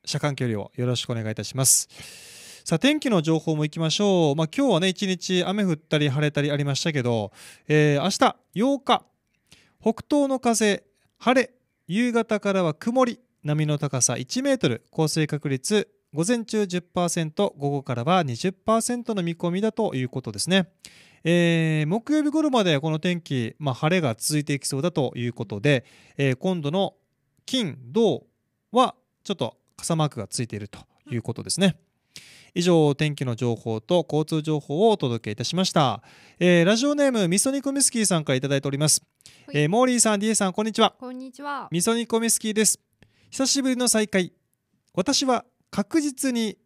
車間距離をよろしくお願いいたします。さあ、天気の情報もいきましょう。まあ、今日はね、一日雨降ったり晴れたりありましたけど、えー、明日8日、北東の風、晴れ、夕方からは曇り、波の高さ1メートル、降水確率午前中10%、午後からは20%の見込みだということですね。えー、木曜日頃までこの天気、まあ、晴れが続いていきそうだということで、えー、今度の金、銅はちょっと傘マークがついているということですね。以上、天気の情報と交通情報をお届けいたしました。えー、ラジオネーム、みそにこみすきーさんからいただいております。えー、モーリーさん、ディエさん、こんにちは。こんにちは。みそにこみすきーです。久しぶりの再会。私は確実に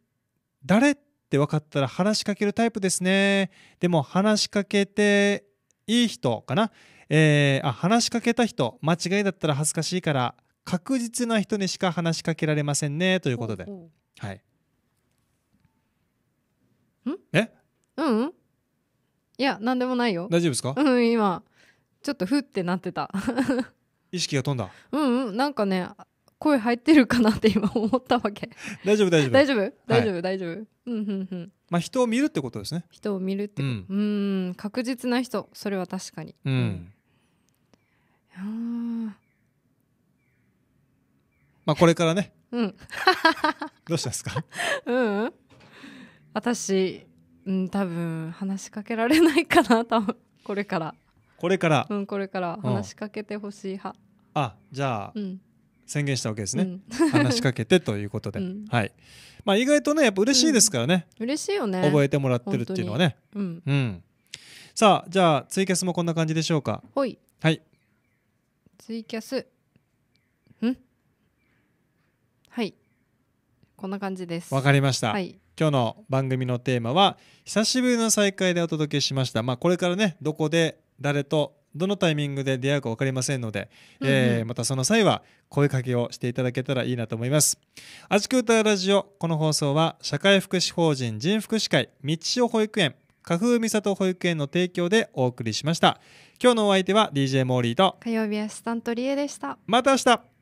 誰って分かったら話しかけるタイプですね。でも話しかけていい人かな。えー、あ話しかけた人間違いだったら恥ずかしいから確実な人にしか話しかけられませんねということで。ほううはい。ん？え？うん、うん。いや何でもないよ。大丈夫ですか？うん今ちょっとふってなってた。[laughs] 意識が飛んだ。うんうんなんかね声入ってるかなって今思ったわけ [laughs] 大丈夫大丈夫大丈夫大丈夫大丈夫うんうんうんまあ人を見るってことですね人を見るってうんうん確実な人それは確かにうん、まあこれからねうんどうしたんですか [laughs] うん私うん多分話しかけられないかな多分これからこれからうんこれから話しかけてほしい派、うん、あじゃあ、うん宣言したわけですね、うん、話しかけてということで、[laughs] うん、はいまあ、意外とねやっぱ嬉しいですからね、うん、嬉しいよね覚えてもらってるっていうのはねうん、うん、さあじゃあツイキャスもこんな感じでしょうかはいはいツイキャスんはいこんな感じですわかりました、はい今日の番組のテーマは久しぶりの再会でお届けしました。まあ、これからねどこで誰とどのタイミングで出会うか分かりませんので、うんえー、またその際は声かけをしていただけたらいいなと思います。あちくうたラジオ、この放送は社会福祉法人人福祉会道代保育園、花風美里保育園の提供でお送りしました。今日のお相手は DJ モーリーと火曜日アスタントリエでした。また明日